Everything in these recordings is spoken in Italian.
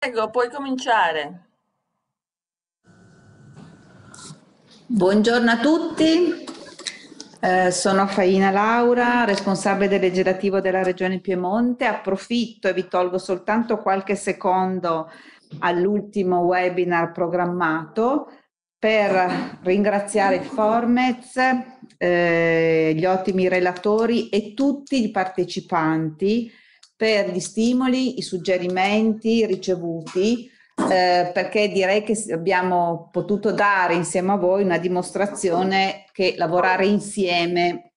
Prego, puoi cominciare. Buongiorno a tutti, eh, sono Faina Laura, responsabile del legislativo della Regione Piemonte. Approfitto e vi tolgo soltanto qualche secondo all'ultimo webinar programmato per ringraziare il Formez, eh, gli ottimi relatori e tutti i partecipanti per gli stimoli, i suggerimenti ricevuti, eh, perché direi che abbiamo potuto dare insieme a voi una dimostrazione che lavorare insieme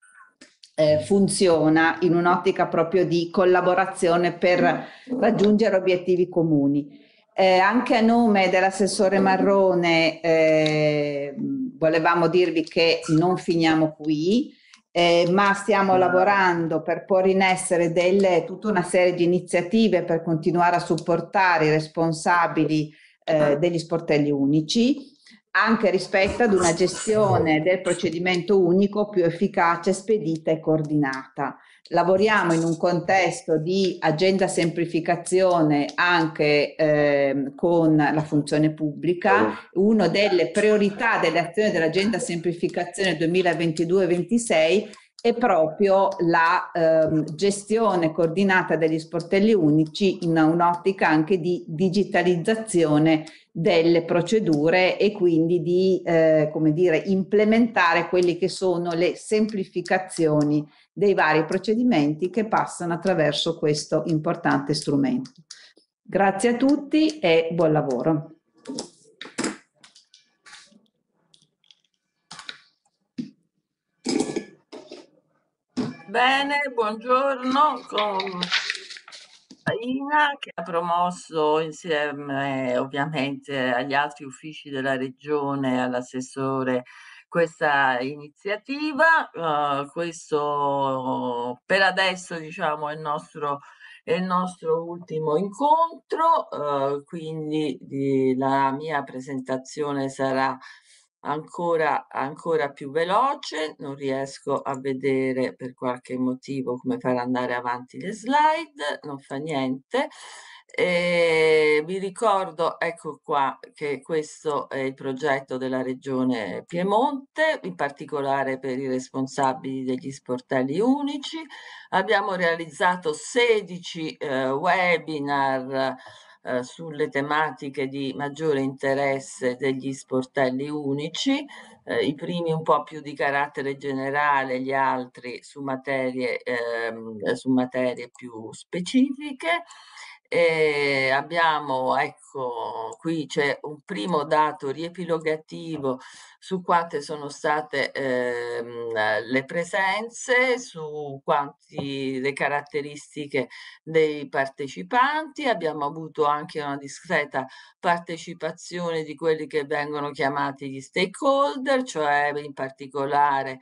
eh, funziona in un'ottica proprio di collaborazione per raggiungere obiettivi comuni. Eh, anche a nome dell'assessore Marrone eh, volevamo dirvi che non finiamo qui, eh, ma stiamo mm. lavorando per porre in essere delle, tutta una serie di iniziative per continuare a supportare i responsabili eh, mm. degli sportelli unici, anche rispetto ad una gestione del procedimento unico più efficace, spedita e coordinata lavoriamo in un contesto di agenda semplificazione anche eh, con la funzione pubblica. Oh. Una delle priorità delle azioni dell'agenda semplificazione 2022-26 è proprio la eh, gestione coordinata degli sportelli unici in un'ottica anche di digitalizzazione delle procedure e quindi di eh, come dire, implementare quelle che sono le semplificazioni dei vari procedimenti che passano attraverso questo importante strumento. Grazie a tutti e buon lavoro. Bene, buongiorno. Farina che ha promosso insieme ovviamente agli altri uffici della regione, all'assessore questa iniziativa. Uh, questo per adesso diciamo è il nostro, è il nostro ultimo incontro, uh, quindi di, la mia presentazione sarà ancora, ancora più veloce, non riesco a vedere per qualche motivo come far andare avanti le slide, non fa niente. E ehm, vi ricordo, ecco qua, che questo è il progetto della Regione Piemonte, in particolare per i responsabili degli sportelli unici. Abbiamo realizzato 16 eh, webinar eh, sulle tematiche di maggiore interesse degli sportelli unici, eh, i primi un po' più di carattere generale, gli altri su materie, ehm, su materie più specifiche. E abbiamo, ecco, qui c'è un primo dato riepilogativo su quante sono state ehm, le presenze, su quanti le caratteristiche dei partecipanti. Abbiamo avuto anche una discreta partecipazione di quelli che vengono chiamati gli stakeholder, cioè in particolare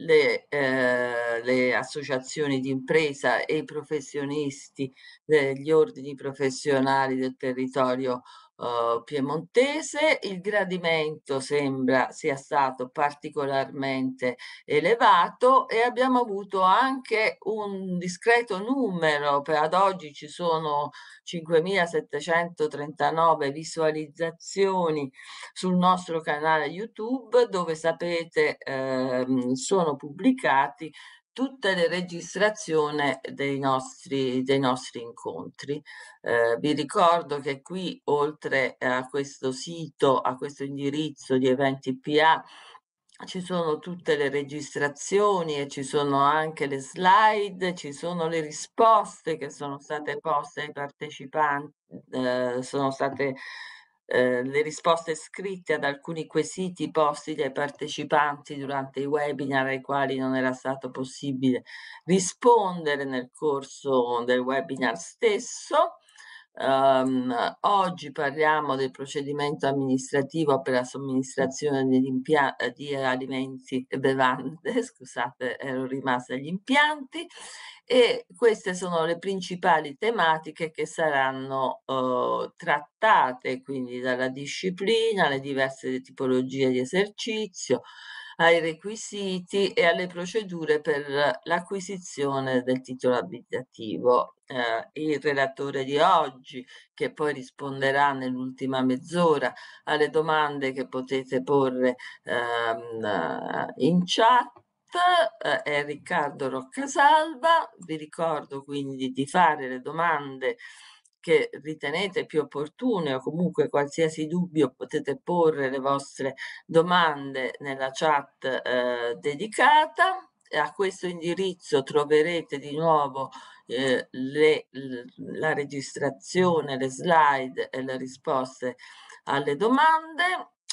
le, eh, le, associazioni di impresa e i professionisti degli eh, ordini professionali del territorio eh, piemontese, il gradimento sembra sia stato particolarmente elevato e abbiamo avuto anche un discreto numero, per ad oggi ci sono 5.739 visualizzazioni sul nostro canale YouTube dove sapete ehm, sono pubblicati tutte le registrazioni dei nostri, dei nostri incontri. Eh, vi ricordo che qui, oltre a questo sito, a questo indirizzo di eventi PA, ci sono tutte le registrazioni e ci sono anche le slide, ci sono le risposte che sono state poste ai partecipanti, eh, sono state eh, le risposte scritte ad alcuni quesiti posti dai partecipanti durante i webinar ai quali non era stato possibile rispondere nel corso del webinar stesso Um, oggi parliamo del procedimento amministrativo per la somministrazione di alimenti e bevande, scusate, ero rimasta agli impianti e queste sono le principali tematiche che saranno uh, trattate, quindi dalla disciplina, le diverse tipologie di esercizio, ai requisiti e alle procedure per l'acquisizione del titolo abitativo. Eh, il relatore di oggi, che poi risponderà nell'ultima mezz'ora alle domande che potete porre ehm, in chat, eh, è Riccardo Roccasalva. Vi ricordo quindi di fare le domande che ritenete più opportune o comunque qualsiasi dubbio potete porre le vostre domande nella chat eh, dedicata. A questo indirizzo troverete di nuovo eh, le, la registrazione, le slide e le risposte alle domande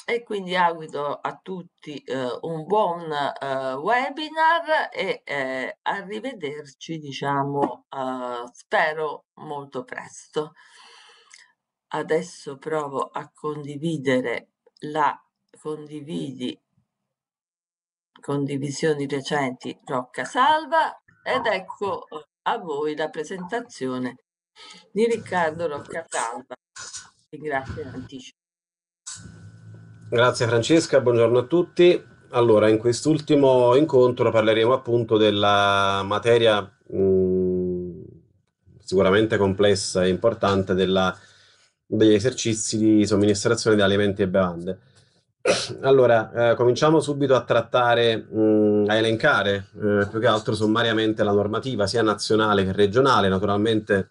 e quindi auguro a tutti eh, un buon eh, webinar e eh, arrivederci, diciamo, eh, spero molto presto. Adesso provo a condividere la condividi condivisioni recenti Rocca Salva ed ecco eh, a voi la presentazione di Riccardo Rocca Salva. Ringrazio in anticipo. Grazie Francesca, buongiorno a tutti. Allora, in quest'ultimo incontro parleremo appunto della materia mh, mm, sicuramente complessa e importante della, degli esercizi di somministrazione di alimenti e bevande. Allora, eh, cominciamo subito a trattare, mh, mm, a elencare eh, più che altro sommariamente la normativa, sia nazionale che regionale. Naturalmente,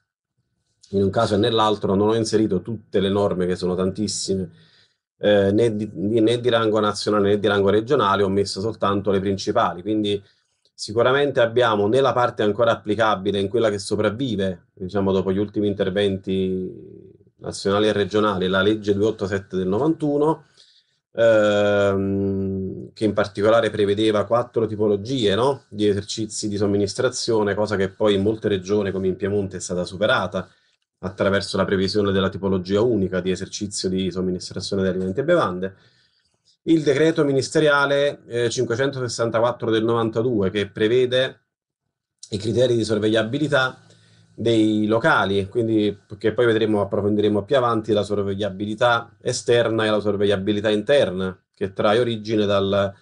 in un caso e nell'altro, non ho inserito tutte le norme, che sono tantissime, eh, né, di, né, di, rango nazionale né di rango regionale, ho messo soltanto le principali. Quindi sicuramente abbiamo nella parte ancora applicabile, in quella che sopravvive, diciamo dopo gli ultimi interventi nazionali e regionali, la legge 287 del 91, ehm, che in particolare prevedeva quattro tipologie no? di esercizi di somministrazione, cosa che poi in molte regioni come in Piemonte è stata superata attraverso la previsione della tipologia unica di esercizio di somministrazione di alimenti e bevande, il decreto ministeriale eh, 564 del 92 che prevede i criteri di sorvegliabilità dei locali, quindi che poi vedremo, approfondiremo più avanti la sorvegliabilità esterna e la sorvegliabilità interna, che trae origine dal,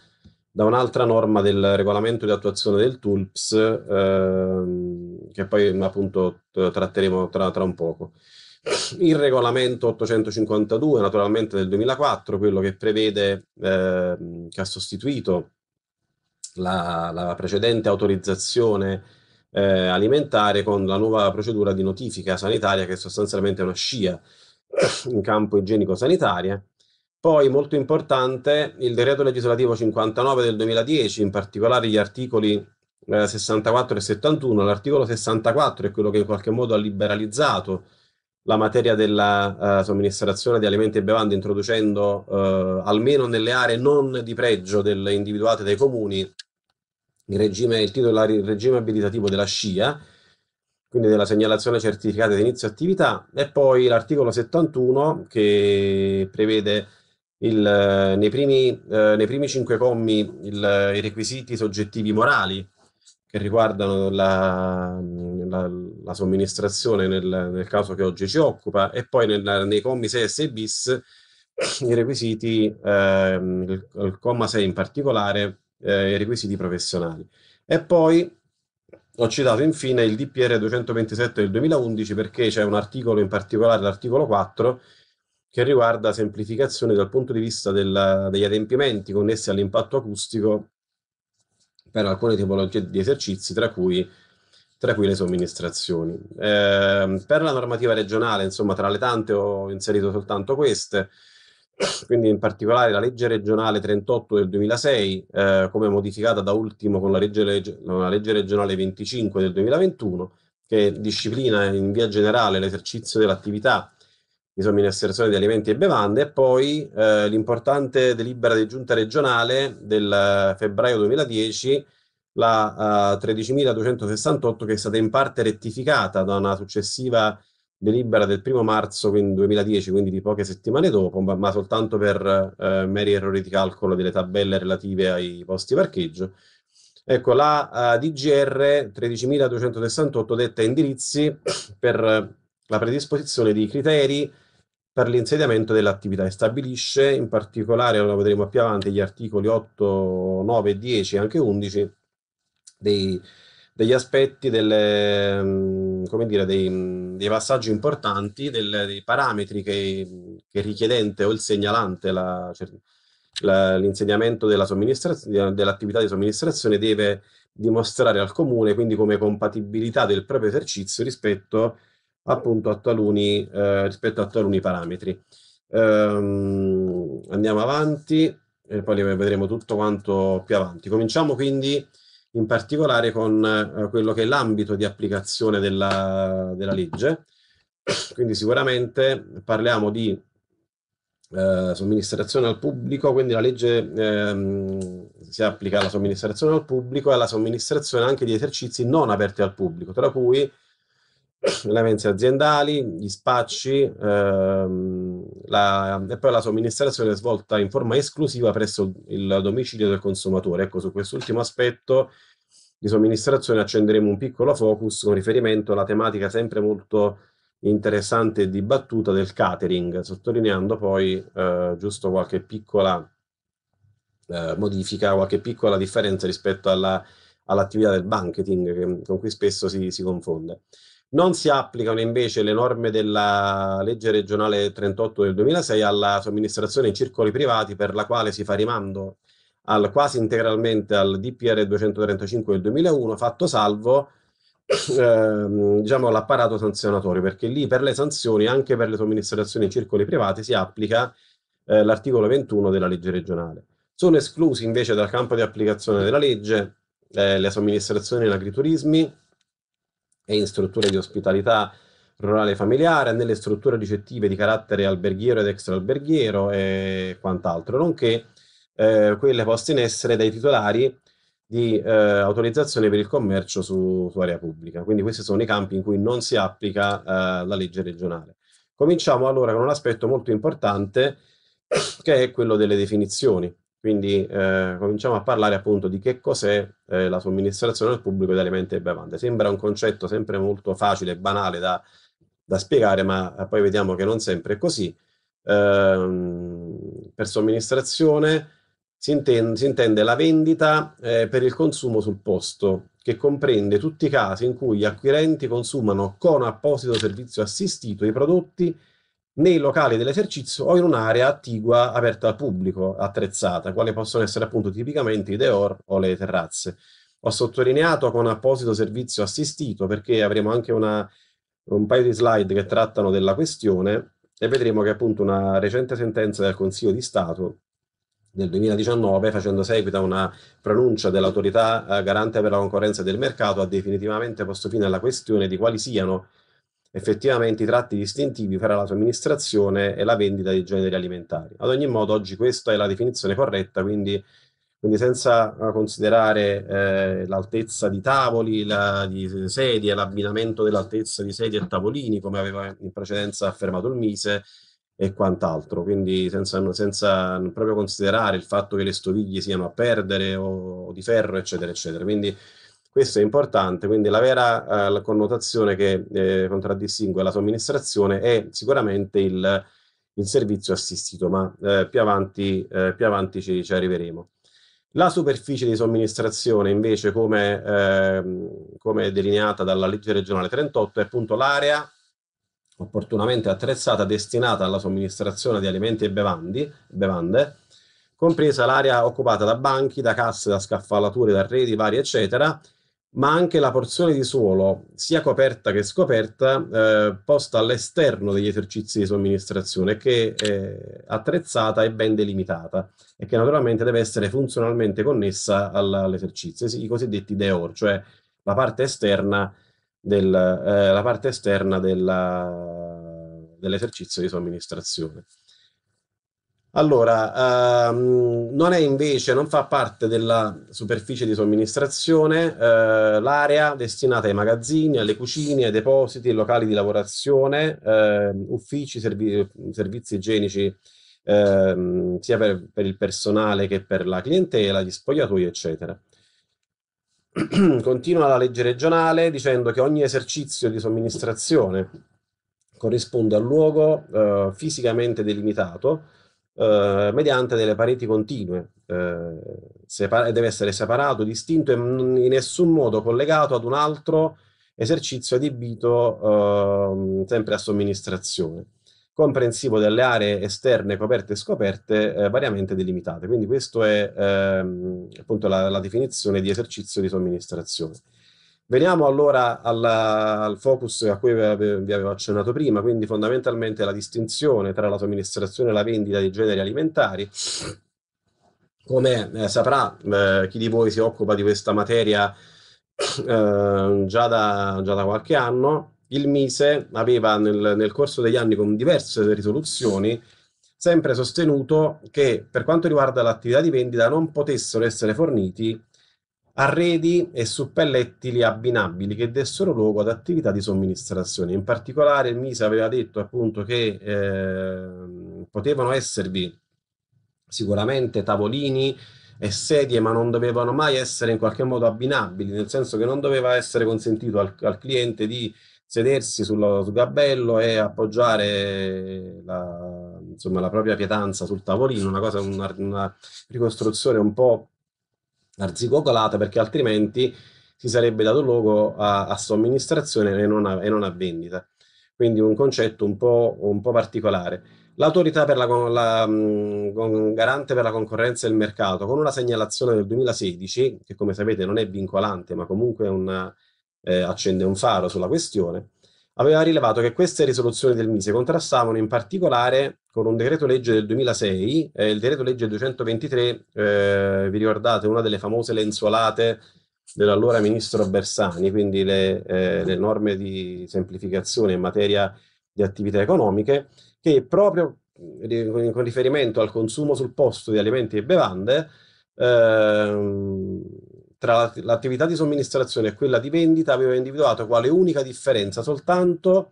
da un'altra norma del regolamento di attuazione del TULPS, ehm, che poi appunto tratteremo tra, tra un poco. Il regolamento 852, naturalmente del 2004, quello che prevede, ehm, che ha sostituito la, la precedente autorizzazione eh, alimentare con la nuova procedura di notifica sanitaria, che sostanzialmente è una scia in campo igienico-sanitaria, poi, molto importante, il decreto legislativo 59 del 2010, in particolare gli articoli 64 eh, e 71. L'articolo 64 è quello che in qualche modo ha liberalizzato la materia della uh, somministrazione di alimenti e bevande introducendo uh, almeno nelle aree non di pregio del, individuate dai comuni il, regime, il titolo il regime abilitativo della SCIA, quindi della segnalazione certificata di inizio attività e poi l'articolo 71 che prevede il, eh, nei, primi, eh, nei, primi, cinque commi il, i requisiti soggettivi morali che riguardano la, la, la somministrazione nel, nel, caso che oggi ci occupa e poi nel, nei commi 6 e 6 bis i requisiti, eh, il, il, comma 6 in particolare, eh, i requisiti professionali. E poi ho citato infine il DPR 227 del 2011 perché c'è un articolo in particolare, l'articolo 4, che riguarda semplificazione dal punto di vista del, degli adempimenti connessi all'impatto acustico per alcune tipologie di esercizi, tra cui, tra cui le somministrazioni. Eh, per la normativa regionale, insomma, tra le tante ho inserito soltanto queste, quindi in particolare la legge regionale 38 del 2006, eh, come modificata da ultimo con la legge, legge, la legge regionale 25 del 2021, che disciplina in via generale l'esercizio dell'attività di somministrazione di alimenti e bevande e poi eh, l'importante delibera di giunta regionale del febbraio 2010, la eh, 13.268, che è stata in parte rettificata da una successiva delibera del primo marzo 2010, quindi di poche settimane dopo, ma, ma soltanto per eh, meri errori di calcolo delle tabelle relative ai posti parcheggio. Ecco, la uh, DGR 13.268 detta indirizzi per la predisposizione di criteri per l'insediamento dell'attività e stabilisce in particolare, lo vedremo più avanti, gli articoli 8, 9, 10 e anche 11 dei, degli aspetti, delle, mm, dire, dei, mm, dei, passaggi importanti, del, dei parametri che, che, il richiedente o il segnalante cioè, l'insediamento della dell'attività di somministrazione deve dimostrare al comune, quindi come compatibilità del proprio esercizio rispetto a appunto a taluni, eh, rispetto a taluni parametri. Ehm, andiamo avanti e poi vedremo tutto quanto più avanti. Cominciamo quindi in particolare con eh, quello che è l'ambito di applicazione della, della, legge. Quindi sicuramente parliamo di eh, somministrazione al pubblico, quindi la legge ehm, si applica alla somministrazione al pubblico e alla somministrazione anche di esercizi non aperti al pubblico, tra cui le mense aziendali, gli spacci ehm, la, e poi la somministrazione svolta in forma esclusiva presso il domicilio del consumatore. Ecco, su quest'ultimo aspetto di somministrazione accenderemo un piccolo focus con riferimento alla tematica sempre molto interessante e dibattuta del catering, sottolineando poi eh, giusto qualche piccola eh, modifica, qualche piccola differenza rispetto alla all'attività del banking che, con cui spesso si, si confonde. Non si applicano invece le norme della legge regionale 38 del 2006 alla somministrazione in circoli privati per la quale si fa rimando al, quasi integralmente al DPR 235 del 2001, fatto salvo ehm, diciamo, l'apparato sanzionatorio, perché lì per le sanzioni, anche per le somministrazioni in circoli privati, si applica eh, l'articolo 21 della legge regionale. Sono esclusi invece dal campo di applicazione della legge eh, le somministrazioni in agriturismi e in strutture di ospitalità rurale familiare, nelle strutture ricettive di carattere alberghiero ed extraalberghiero e quant'altro, nonché eh, quelle poste in essere dai titolari di eh, autorizzazione per il commercio su, su, area pubblica. Quindi questi sono i campi in cui non si applica eh, la legge regionale. Cominciamo allora con un aspetto molto importante che è quello delle definizioni. Quindi eh, cominciamo a parlare appunto di che cos'è eh, la somministrazione al pubblico di alimenti e bevande. Sembra un concetto sempre molto facile e banale da, da, spiegare, ma eh, poi vediamo che non sempre è così. Eh, per somministrazione si intende, si intende la vendita eh, per il consumo sul posto, che comprende tutti i casi in cui gli acquirenti consumano con apposito servizio assistito i prodotti nei locali dell'esercizio o in un'area attigua aperta al pubblico, attrezzata, quale possono essere appunto tipicamente i deor o le terrazze. Ho sottolineato con apposito servizio assistito perché avremo anche una, un paio di slide che trattano della questione e vedremo che appunto una recente sentenza del Consiglio di Stato del 2019, facendo seguito a una pronuncia dell'autorità eh, garante per la concorrenza del mercato, ha definitivamente posto fine alla questione di quali siano effettivamente i tratti distintivi fra la somministrazione e la vendita di generi alimentari. Ad ogni modo, oggi questa è la definizione corretta, quindi, quindi senza eh, considerare eh, l'altezza di tavoli, la, di sedie, l'abbinamento dell'altezza di sedie e tavolini, come aveva in precedenza affermato il Mise, e quant'altro. Quindi senza, senza, proprio considerare il fatto che le stoviglie siano a perdere o, o di ferro, eccetera, eccetera. Quindi questo è importante, quindi la vera eh, la connotazione che eh, contraddistingue la somministrazione è sicuramente il, il servizio assistito, ma eh, più avanti, eh, più avanti ci, ci, arriveremo. La superficie di somministrazione invece come, ehm, come delineata dalla legge regionale 38 è appunto l'area opportunamente attrezzata destinata alla somministrazione di alimenti e bevandi, bevande, compresa l'area occupata da banchi, da casse, da scaffalature, da arredi vari, eccetera, ma anche la porzione di suolo, sia coperta che scoperta, eh, posta all'esterno degli esercizi di somministrazione, che è attrezzata e ben delimitata e che naturalmente deve essere funzionalmente connessa all'esercizio, i cosiddetti deor, cioè la parte esterna, del, eh, la parte esterna della, dell'esercizio di somministrazione. Allora, ehm, non è invece, non fa parte della superficie di somministrazione eh, l'area destinata ai magazzini, alle cucine, ai depositi, ai locali di lavorazione, eh, uffici, servi servizi igienici eh, sia per, per, il personale che per la clientela, gli spogliatoi, eccetera. Continua la legge regionale dicendo che ogni esercizio di somministrazione corrisponde al luogo eh, fisicamente delimitato eh, mediante delle pareti continue. Eh, separa- deve essere separato, distinto e in nessun modo collegato ad un altro esercizio adibito eh, sempre a somministrazione, comprensivo delle aree esterne coperte e scoperte eh, variamente delimitate. Quindi questa è ehm, appunto la, la definizione di esercizio di somministrazione. Veniamo allora alla, al focus a cui vi avevo accennato prima, quindi fondamentalmente la distinzione tra la somministrazione e la vendita di generi alimentari. Come eh, saprà eh, chi di voi si occupa di questa materia eh, già, da, già, da, qualche anno, il Mise aveva nel, nel corso degli anni con diverse risoluzioni sempre sostenuto che per quanto riguarda l'attività di vendita non potessero essere forniti arredi e suppellettili abbinabili che dessero luogo ad attività di somministrazione. In particolare il MISA aveva detto appunto che eh, potevano esservi sicuramente tavolini e sedie, ma non dovevano mai essere in qualche modo abbinabili, nel senso che non doveva essere consentito al, al cliente di sedersi sul, sul gabello e appoggiare la, insomma, la propria pietanza sul tavolino, una cosa, una, una ricostruzione un po' arzigogolata perché altrimenti si sarebbe dato luogo a, a somministrazione e non a, e non a, vendita. Quindi un concetto un po', un po particolare. L'autorità per la, la um, garante per la concorrenza e il mercato, con una segnalazione del 2016, che come sapete non è vincolante, ma comunque una, eh, accende un faro sulla questione, aveva rilevato che queste risoluzioni del Mise contrastavano in particolare con un decreto legge del 2006, eh, il decreto legge 223, eh, vi ricordate, una delle famose lenzuolate dell'allora ministro Bersani, quindi le, eh, le norme di semplificazione in materia di attività economiche, che proprio eh, con riferimento al consumo sul posto di alimenti e bevande, ehm, tra l'attività di somministrazione e quella di vendita aveva individuato quale unica differenza soltanto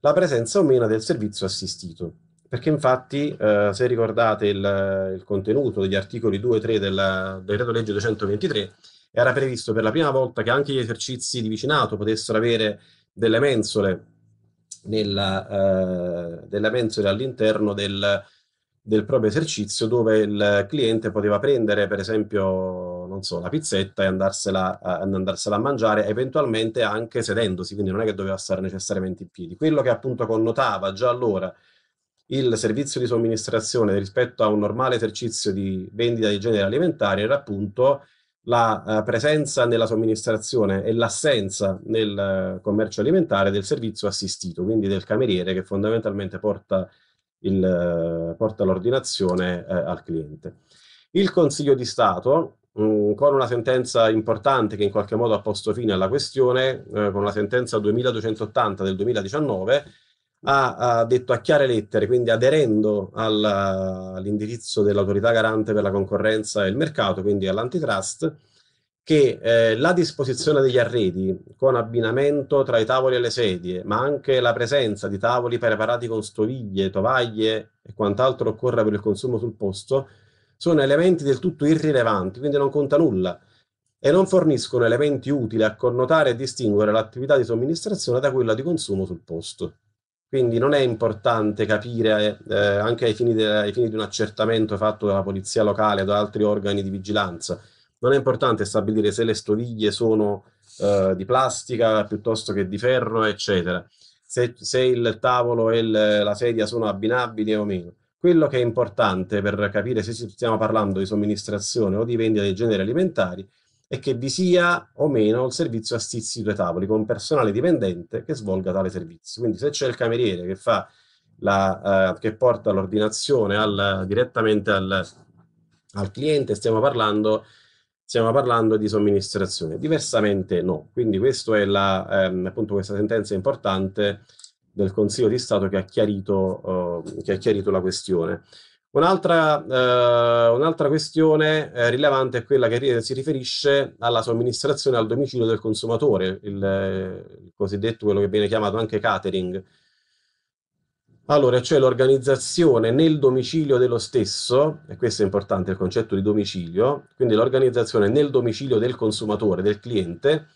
la presenza o meno del servizio assistito. Perché infatti, eh, se ricordate il, il, contenuto degli articoli 2 e 3 del decreto legge 223, era previsto per la prima volta che anche gli esercizi di vicinato potessero avere delle mensole, nella, eh, delle mensole all'interno del, del proprio esercizio dove il cliente poteva prendere, per esempio, non so, la pizzetta e andarsela, a, andarsela a mangiare, eventualmente anche sedendosi, quindi non è che doveva stare necessariamente in piedi. Quello che appunto connotava già allora il servizio di somministrazione rispetto a un normale esercizio di vendita di genere alimentare era appunto la eh, presenza nella somministrazione e l'assenza nel eh, commercio alimentare del servizio assistito, quindi del cameriere che fondamentalmente porta, il, eh, porta l'ordinazione eh, al cliente. Il Consiglio di Stato Mm, con una sentenza importante che in qualche modo ha posto fine alla questione, eh, con la sentenza 2280 del 2019, ha, ha, detto a chiare lettere, quindi aderendo al, all'indirizzo dell'autorità garante per la concorrenza e il mercato, quindi all'antitrust, che eh, la disposizione degli arredi con abbinamento tra i tavoli e le sedie, ma anche la presenza di tavoli preparati con stoviglie, tovaglie e quant'altro occorre per il consumo sul posto, sono elementi del tutto irrilevanti, quindi non conta nulla, e non forniscono elementi utili a connotare e distinguere l'attività di somministrazione da quella di consumo sul posto. Quindi non è importante capire, eh, anche ai fini, de, ai fini, di un accertamento fatto dalla polizia locale o da altri organi di vigilanza, non è importante stabilire se le stoviglie sono eh, di plastica piuttosto che di ferro, eccetera, se, se il tavolo e il, la sedia sono abbinabili o meno quello che è importante per capire se stiamo parlando di somministrazione o di vendita dei generi alimentari è che vi sia o meno il servizio assistito ai tavoli con personale dipendente che svolga tale servizio. Quindi se c'è il cameriere che, la, eh, che porta l'ordinazione al, direttamente al, al cliente, stiamo parlando stiamo parlando di somministrazione. Diversamente no. Quindi questo è la, ehm, appunto questa sentenza è importante del Consiglio di Stato che ha chiarito, uh, che ha chiarito la questione. Un'altra, uh, un'altra questione uh, rilevante è quella che ri- si riferisce alla somministrazione al domicilio del consumatore, il, il cosiddetto, quello che viene chiamato anche catering. Allora, cioè l'organizzazione nel domicilio dello stesso, e questo è importante il concetto di domicilio, quindi l'organizzazione nel domicilio del consumatore, del cliente,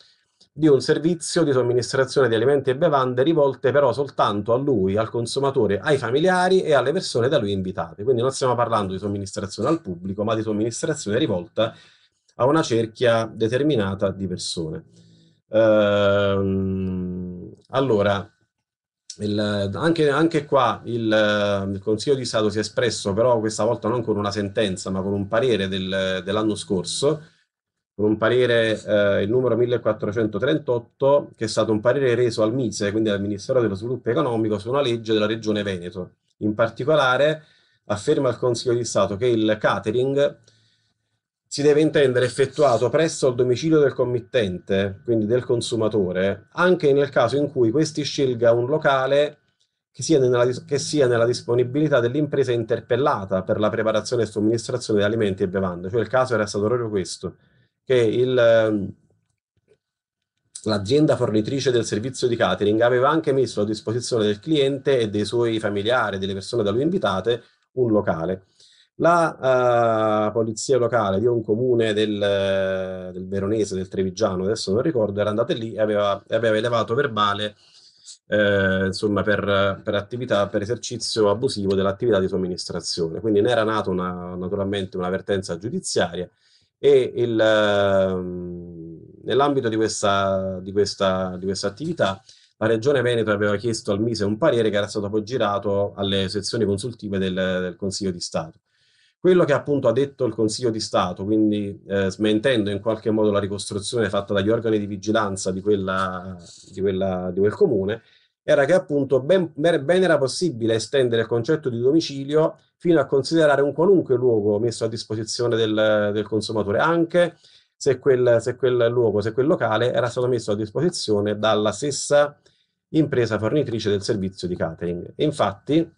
di un servizio di somministrazione di alimenti e bevande rivolte però soltanto a lui, al consumatore, ai familiari e alle persone da lui invitate. Quindi non stiamo parlando di somministrazione al pubblico, ma di somministrazione rivolta a una cerchia determinata di persone. Ehm, allora, il, anche, anche, qua il, il, Consiglio di Stato si è espresso, però questa volta non con una sentenza, ma con un parere del, dell'anno scorso, con un parere, eh, il numero 1438, che è stato un parere reso al MISE, quindi al Ministero dello Sviluppo Economico, su una legge della Regione Veneto. In particolare afferma il Consiglio di Stato che il catering si deve intendere effettuato presso il domicilio del committente, quindi del consumatore, anche nel caso in cui questi scelga un locale che sia, nella, che sia nella disponibilità dell'impresa interpellata per la preparazione e somministrazione di alimenti e bevande. Cioè il caso era stato proprio questo che ehm, l'azienda fornitrice del servizio di catering aveva anche messo a disposizione del cliente e dei suoi familiari, delle persone da lui invitate, un locale. La uh, polizia locale di un comune del, del, Veronese, del Trevigiano, adesso non ricordo, era andata lì e aveva, aveva elevato verbale eh, insomma, per, per, attività, per esercizio abusivo dell'attività di somministrazione. Quindi ne era nata una, naturalmente un'avvertenza giudiziaria e il, ehm, nell'ambito di questa, di, questa, di questa attività la Regione Veneto aveva chiesto al Mise un parere che era stato poi girato alle sezioni consultive del, del Consiglio di Stato. Quello che appunto ha detto il Consiglio di Stato, quindi eh, smentendo in qualche modo la ricostruzione fatta dagli organi di vigilanza di, quella, di, quella, di quel comune, era che appunto ben, ben, era possibile estendere il concetto di domicilio fino a considerare un qualunque luogo messo a disposizione del, del consumatore, anche se quel, se quel, luogo, se quel locale era stato messo a disposizione dalla stessa impresa fornitrice del servizio di catering. E infatti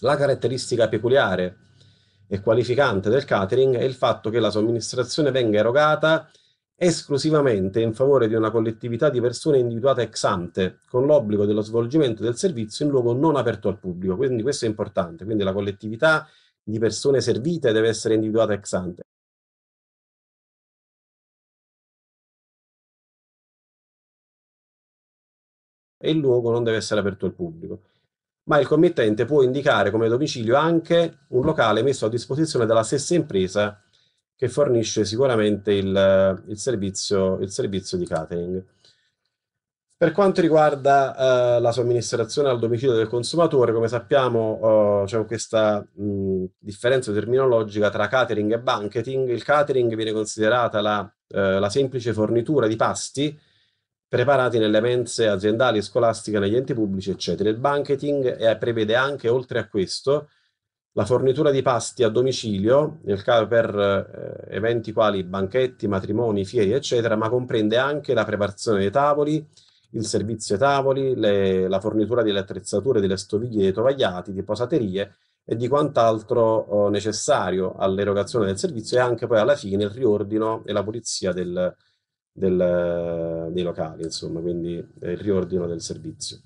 la caratteristica peculiare e qualificante del catering è il fatto che la somministrazione venga erogata esclusivamente in favore di una collettività di persone individuate ex ante, con l'obbligo dello svolgimento del servizio in luogo non aperto al pubblico. Quindi questo è importante, quindi la collettività di persone servite deve essere individuata ex ante. E il luogo non deve essere aperto al pubblico. Ma il committente può indicare come domicilio anche un locale messo a disposizione dalla stessa impresa che fornisce sicuramente il, il, servizio, il servizio, di catering. Per quanto riguarda eh, la somministrazione al domicilio del consumatore, come sappiamo eh, c'è questa mh, differenza terminologica tra catering e banqueting. Il catering viene considerata la, eh, la semplice fornitura di pasti preparati nelle mense aziendali, scolastiche, negli enti pubblici, eccetera. Il banqueting è, eh, prevede anche, oltre a questo, la fornitura di pasti a domicilio per eh, eventi quali banchetti, matrimoni, fiere, eccetera, ma comprende anche la preparazione dei tavoli, il servizio ai tavoli, le, la fornitura delle attrezzature, delle stoviglie, dei tovagliati, di posaterie e di quant'altro eh, necessario all'erogazione del servizio e anche poi alla fine il riordino e la pulizia del, del, dei locali, insomma, quindi eh, il riordino del servizio.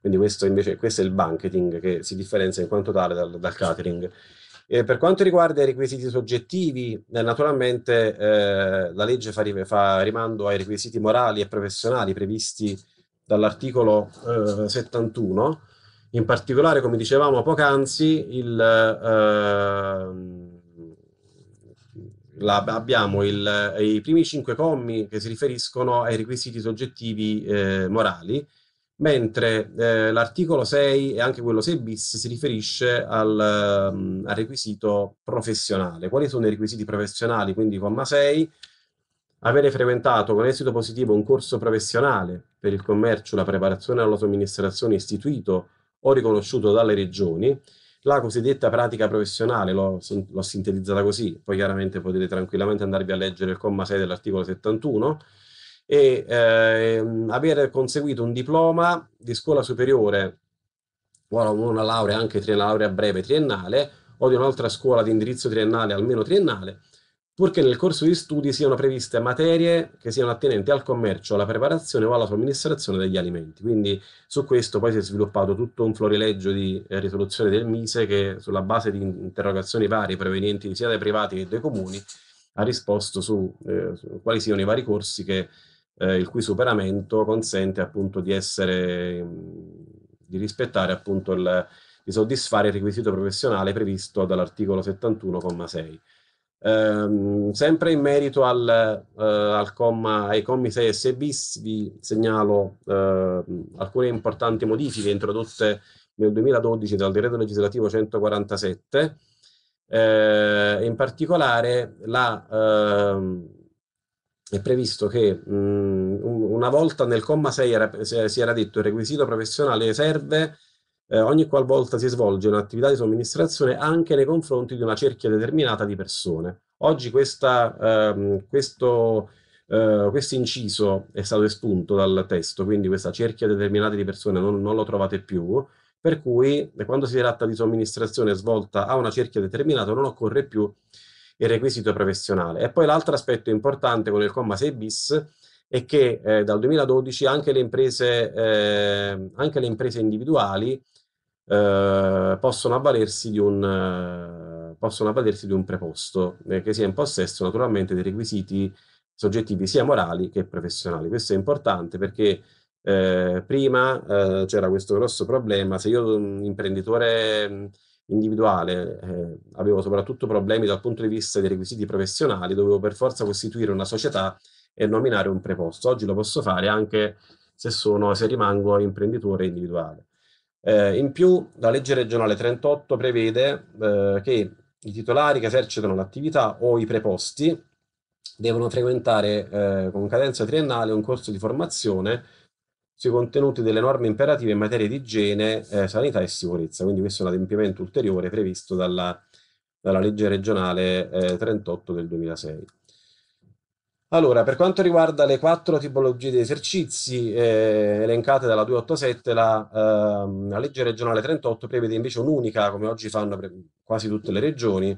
Quindi questo invece questo è il banqueting che si differenzia in quanto tale dal, dal catering. E per quanto riguarda i requisiti soggettivi, eh, naturalmente eh, la legge fa, fa, rimando ai requisiti morali e professionali previsti dall'articolo eh, 71, in particolare, come dicevamo poc'anzi, il, eh, la, abbiamo il, i primi cinque commi che si riferiscono ai requisiti soggettivi eh, morali, mentre eh, l'articolo 6 e anche quello 6 bis si riferisce al, um, al, requisito professionale. Quali sono i requisiti professionali? Quindi comma 6, avere frequentato con esito positivo un corso professionale per il commercio, la preparazione e la somministrazione istituito o riconosciuto dalle regioni, la cosiddetta pratica professionale, l'ho sintetizzata così, poi chiaramente potete tranquillamente andarvi a leggere il comma 6 dell'articolo 71, e eh, aver conseguito un diploma di scuola superiore o una laurea anche una laurea breve triennale o di un'altra scuola di indirizzo triennale almeno triennale purché nel corso di studi siano previste materie che siano attenenti al commercio, alla preparazione o alla somministrazione degli alimenti. Quindi su questo poi si è sviluppato tutto un florileggio di eh, risoluzione del Mise che sulla base di interrogazioni varie provenienti sia dai privati che dai comuni ha risposto su, eh, su quali siano i vari corsi che eh, il cui superamento consente appunto di essere, mm, di rispettare appunto il, di soddisfare il requisito professionale previsto dall'articolo 71,6. Ehm, sempre in merito al, eh, al comma, ai commi 6 e 6 bis vi segnalo eh, alcune importanti modifiche introdotte nel 2012 dal decreto legislativo 147, eh, in particolare la, ehm, è previsto che mh, una volta nel comma 6 era, si era detto il requisito professionale serve eh, ogni qualvolta si svolge un'attività di somministrazione anche nei confronti di una cerchia determinata di persone. Oggi questa, ehm, questo, eh, inciso è stato espunto dal testo, quindi questa cerchia determinata di persone non, non lo trovate più, per cui quando si tratta di somministrazione svolta a una cerchia determinata non occorre più il requisito professionale. E poi l'altro aspetto importante con il comma 6 bis è che eh, dal 2012 anche le imprese, eh, anche le imprese individuali eh, possono, avvalersi un, eh, possono, avvalersi di un, preposto eh, che sia in possesso naturalmente dei requisiti soggettivi sia morali che professionali. Questo è importante perché eh, prima c'era questo grosso problema, se io un mm, imprenditore mm, individuale eh, avevo soprattutto problemi dal punto di vista dei requisiti professionali, dovevo per forza costituire una società e nominare un preposto. Oggi lo posso fare anche se, sono, se rimango imprenditore individuale. Eh, in più, la legge regionale 38 prevede eh, che i titolari che esercitano l'attività o i preposti devono frequentare eh, con cadenza triennale un corso di formazione sui contenuti delle norme imperative in materia di igiene, eh, sanità e sicurezza. Quindi questo è un adempimento ulteriore previsto dalla, dalla legge regionale eh, 38 del 2006. Allora, per quanto riguarda le quattro tipologie di esercizi eh, elencate dalla 287, la, ehm, la legge regionale 38 prevede invece un'unica, come oggi fanno quasi tutte le regioni,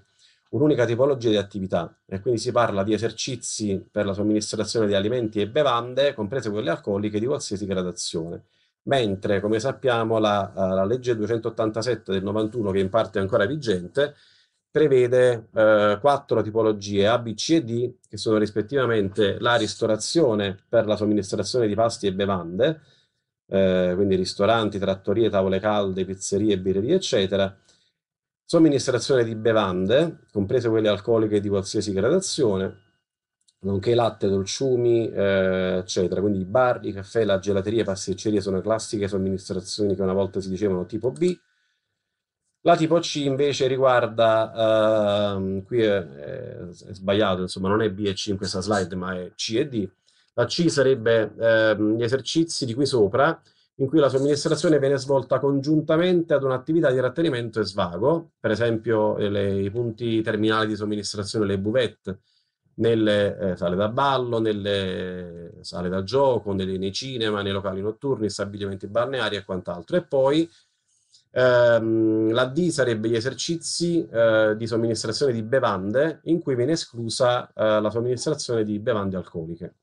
un'unica tipologia di attività e quindi si parla di esercizi per la somministrazione di alimenti e bevande, comprese quelle alcoliche, di qualsiasi gradazione. Mentre, come sappiamo, la, eh, la legge 287 del 91, che in parte è ancora vigente, prevede eh, quattro tipologie A, B, C e D, che sono rispettivamente la ristorazione per la somministrazione di pasti e bevande, eh, quindi ristoranti, trattorie, tavole calde, pizzerie, birrerie, eccetera, somministrazione di bevande, comprese quelle alcoliche di qualsiasi gradazione, nonché latte, dolciumi, eh, eccetera. Quindi i bar, i caffè, la gelateria, pasticceria sono classiche somministrazioni che una volta si dicevano tipo B. La tipo C invece riguarda, eh, qui è, è, sbagliato, insomma non è B e C in questa slide, ma è C e D. La C sarebbe eh, gli esercizi di qui sopra, in cui la somministrazione viene svolta congiuntamente ad un'attività di rattenimento e svago, per esempio eh, le, i punti terminali di somministrazione, le buvette, nelle eh, sale da ballo, nelle eh, sale da gioco, nelle, nei cinema, nei locali notturni, stabilimenti balneari e quant'altro. E poi ehm, la D sarebbe gli esercizi eh, di somministrazione di bevande, in cui viene esclusa eh, la somministrazione di bevande alcoliche.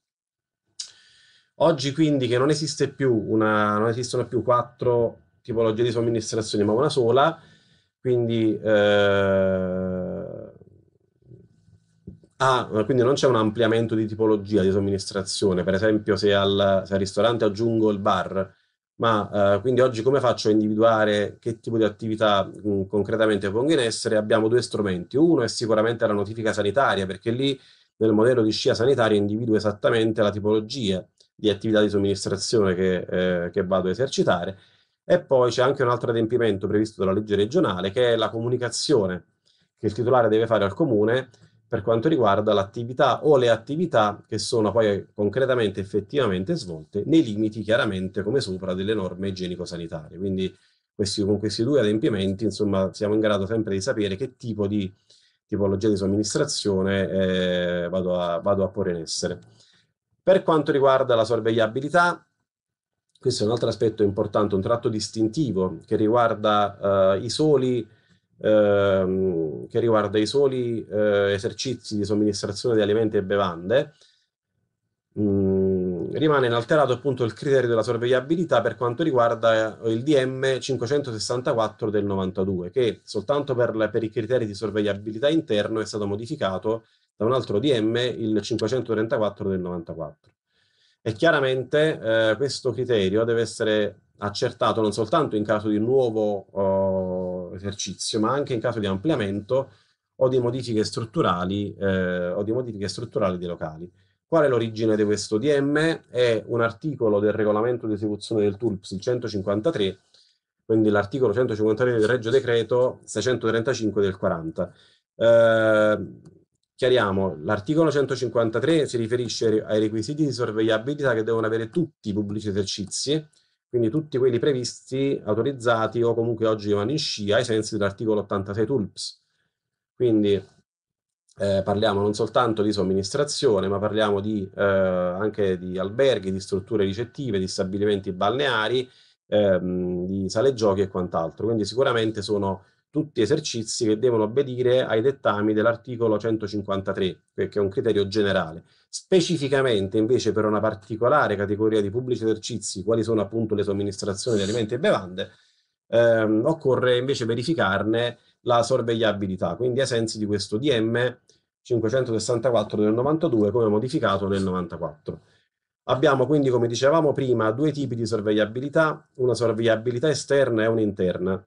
Oggi quindi che non esiste più una, non esistono più quattro tipologie di somministrazione, ma una sola, quindi, eh, ah, quindi non c'è un ampliamento di tipologia di somministrazione, per esempio se al, se al ristorante aggiungo il bar, ma eh, quindi oggi come faccio a individuare che tipo di attività mh, mm, concretamente pongo in essere? Abbiamo due strumenti, uno è sicuramente la notifica sanitaria, perché lì nel modello di scia sanitaria individuo esattamente la tipologia di attività di somministrazione che, eh, che vado a esercitare. E poi c'è anche un altro adempimento previsto dalla legge regionale, che è la comunicazione che il titolare deve fare al comune per quanto riguarda l'attività o le attività che sono poi concretamente effettivamente svolte nei limiti chiaramente come sopra delle norme igienico-sanitarie. Quindi questi, con questi due adempimenti insomma siamo in grado sempre di sapere che tipo di tipologia di somministrazione eh, vado, a, vado a porre in essere. Per quanto riguarda la sorvegliabilità, questo è un altro aspetto importante, un tratto distintivo che riguarda eh, i soli, ehm, riguarda i soli eh, esercizi di somministrazione di alimenti e bevande. Mm, rimane inalterato appunto il criterio della sorvegliabilità per quanto riguarda eh, il DM 564 del 92, che soltanto per, per i criteri di sorvegliabilità interno è stato modificato da un altro DM, il 534 del 94. E chiaramente eh, questo criterio deve essere accertato non soltanto in caso di nuovo oh, esercizio, ma anche in caso di ampliamento o di modifiche strutturali eh, o di modifiche strutturali dei locali. Qual è l'origine di questo DM? È un articolo del regolamento di esecuzione del TULPS, il 153, quindi l'articolo 153 del Regio Decreto 635 del 40. Eh, chiariamo, l'articolo 153 si riferisce ai requisiti di sorvegliabilità che devono avere tutti i pubblici esercizi, quindi tutti quelli previsti, autorizzati o comunque oggi vanno in scia ai sensi dell'articolo 86 TULPS. Quindi eh, parliamo non soltanto di somministrazione, ma parliamo di, eh, anche di alberghi, di strutture ricettive, di stabilimenti balneari, ehm, di sale giochi e quant'altro. Quindi sicuramente sono tutti esercizi che devono obbedire ai dettami dell'articolo 153, perché è un criterio generale. Specificamente invece per una particolare categoria di pubblici esercizi, quali sono appunto le somministrazioni di alimenti e bevande, ehm, occorre invece verificarne la sorvegliabilità, quindi ai sensi di questo DM 564 del 92 come modificato nel 94. Abbiamo quindi, come dicevamo prima, due tipi di sorvegliabilità, una sorvegliabilità esterna e una interna.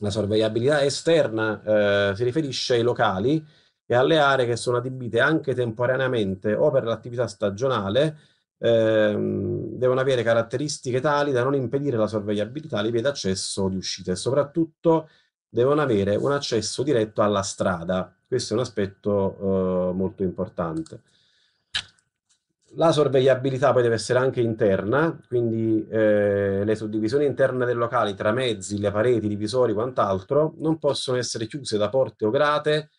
La sorvegliabilità esterna eh, si riferisce ai locali e alle aree che sono adibite anche temporaneamente o per l'attività stagionale, ehm, devono avere caratteristiche tali da non impedire la sorvegliabilità, le vie d'accesso o di uscita e soprattutto devono avere un accesso diretto alla strada. Questo è un aspetto eh, molto importante la sorvegliabilità poi deve essere anche interna, quindi eh, le suddivisioni interne del locale tra mezzi, le pareti, i divisori, quant'altro, non possono essere chiuse da porte o grate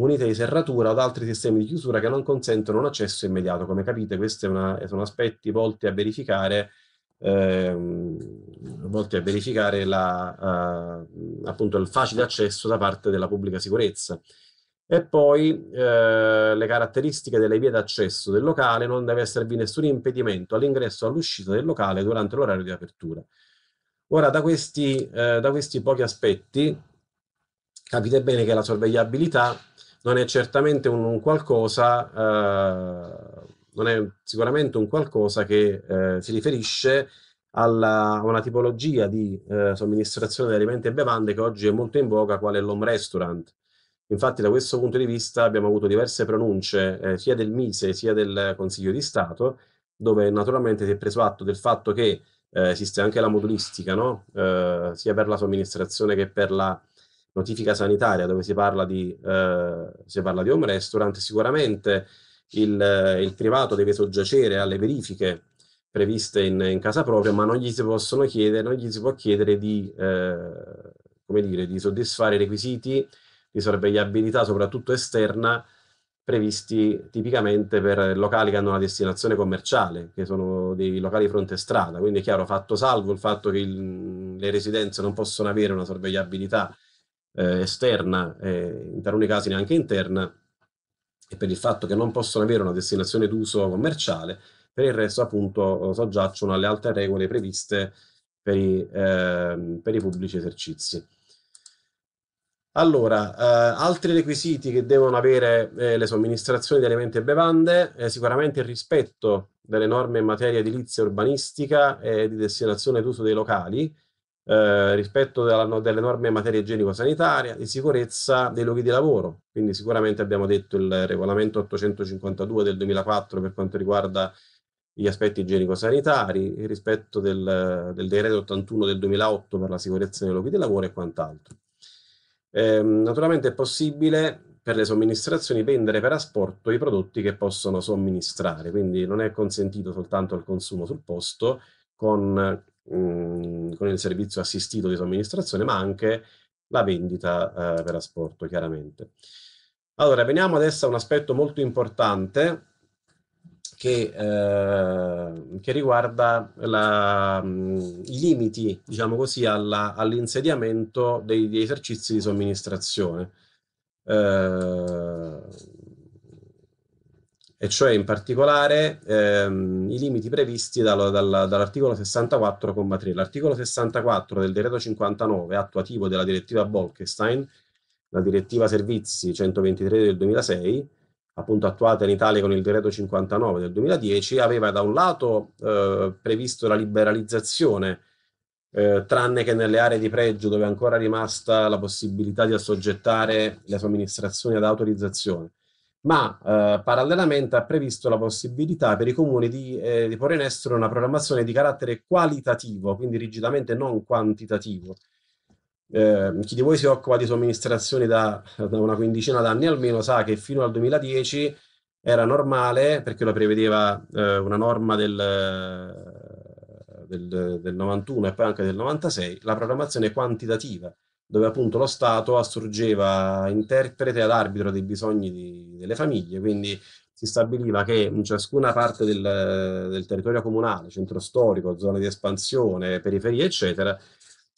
munite di serratura o da altri sistemi di chiusura che non consentono un accesso immediato. Come capite, questi sono aspetti volti a verificare, eh, volti a verificare la, eh, appunto il facile accesso da parte della pubblica sicurezza. E poi eh, le caratteristiche delle vie d'accesso del locale, non deve esservi nessun impedimento all'ingresso o all'uscita del locale durante l'orario di apertura. Ora, da questi, eh, da questi pochi aspetti, capite bene che la sorvegliabilità non è certamente un, un qualcosa, eh, non è sicuramente un qualcosa che eh, si riferisce alla, a una tipologia di eh, somministrazione di alimenti e bevande che oggi è molto in voga, quale è l'home restaurant. Infatti, da questo punto di vista, abbiamo avuto diverse pronunce eh, sia del Mise sia del Consiglio di Stato, dove naturalmente si è preso atto del fatto che eh, esiste anche la modulistica, no? eh, sia per la somministrazione che per la notifica sanitaria, dove si parla di, eh, si parla di home restaurant. Sicuramente il, il, privato deve soggiacere alle verifiche previste in, in, casa propria, ma non gli si possono chiedere, non gli si può chiedere di, eh, come dire, di soddisfare i requisiti di sorvegliabilità, soprattutto esterna, previsti tipicamente per locali che hanno una destinazione commerciale, che sono dei locali fronte strada. Quindi è chiaro, fatto salvo il fatto che il, le residenze non possono avere una sorvegliabilità eh, esterna, eh, in taluni casi neanche interna, e per il fatto che non possono avere una destinazione d'uso commerciale, per il resto appunto soggiacciono alle altre regole previste per i, eh, per i pubblici esercizi. Allora, eh, altri requisiti che devono avere eh, le somministrazioni di alimenti e bevande, eh, sicuramente il rispetto delle norme in materia edilizia urbanistica e di destinazione d'uso dei locali, eh, rispetto della, delle norme in materia igienico-sanitaria, di sicurezza dei luoghi di lavoro, quindi sicuramente abbiamo detto il regolamento 852 del 2004 per quanto riguarda gli aspetti igienico-sanitari, il rispetto del, del decreto 81 del 2008 per la sicurezza dei luoghi di lavoro e quant'altro. Eh, naturalmente è possibile per le somministrazioni vendere per asporto i prodotti che possono somministrare, quindi non è consentito soltanto il consumo sul posto con, mh, mm, con il servizio assistito di somministrazione, ma anche la vendita eh, per asporto, chiaramente. Allora, veniamo adesso a un aspetto molto importante che, eh, che riguarda la, i limiti, diciamo così, all'insediamento all degli esercizi di somministrazione. Eh, e cioè in particolare ehm, i limiti previsti dall'articolo 64,3. L'articolo 64 del decreto 59, attuativo della direttiva Bolkestein, la direttiva servizi 123 del 2006, appunto attuata in Italia con il decreto 59 del 2010, aveva da un lato eh, previsto la liberalizzazione, eh, tranne che nelle aree di pregio dove è ancora rimasta la possibilità di assoggettare le somministrazioni ad autorizzazione, ma eh, parallelamente ha previsto la possibilità per i comuni di, eh, di porre in essere una programmazione di carattere qualitativo, quindi rigidamente non quantitativo, eh, chi di voi si occupa di somministrazione da, da una quindicina d'anni almeno sa che fino al 2010 era normale, perché lo prevedeva eh, una norma del, del, del 91 e poi anche del 96, la programmazione quantitativa, dove appunto lo Stato assurgeva interprete ad arbitro dei bisogni di, delle famiglie, quindi si stabiliva che in ciascuna parte del, del territorio comunale, centro storico, zona di espansione, periferie, eccetera,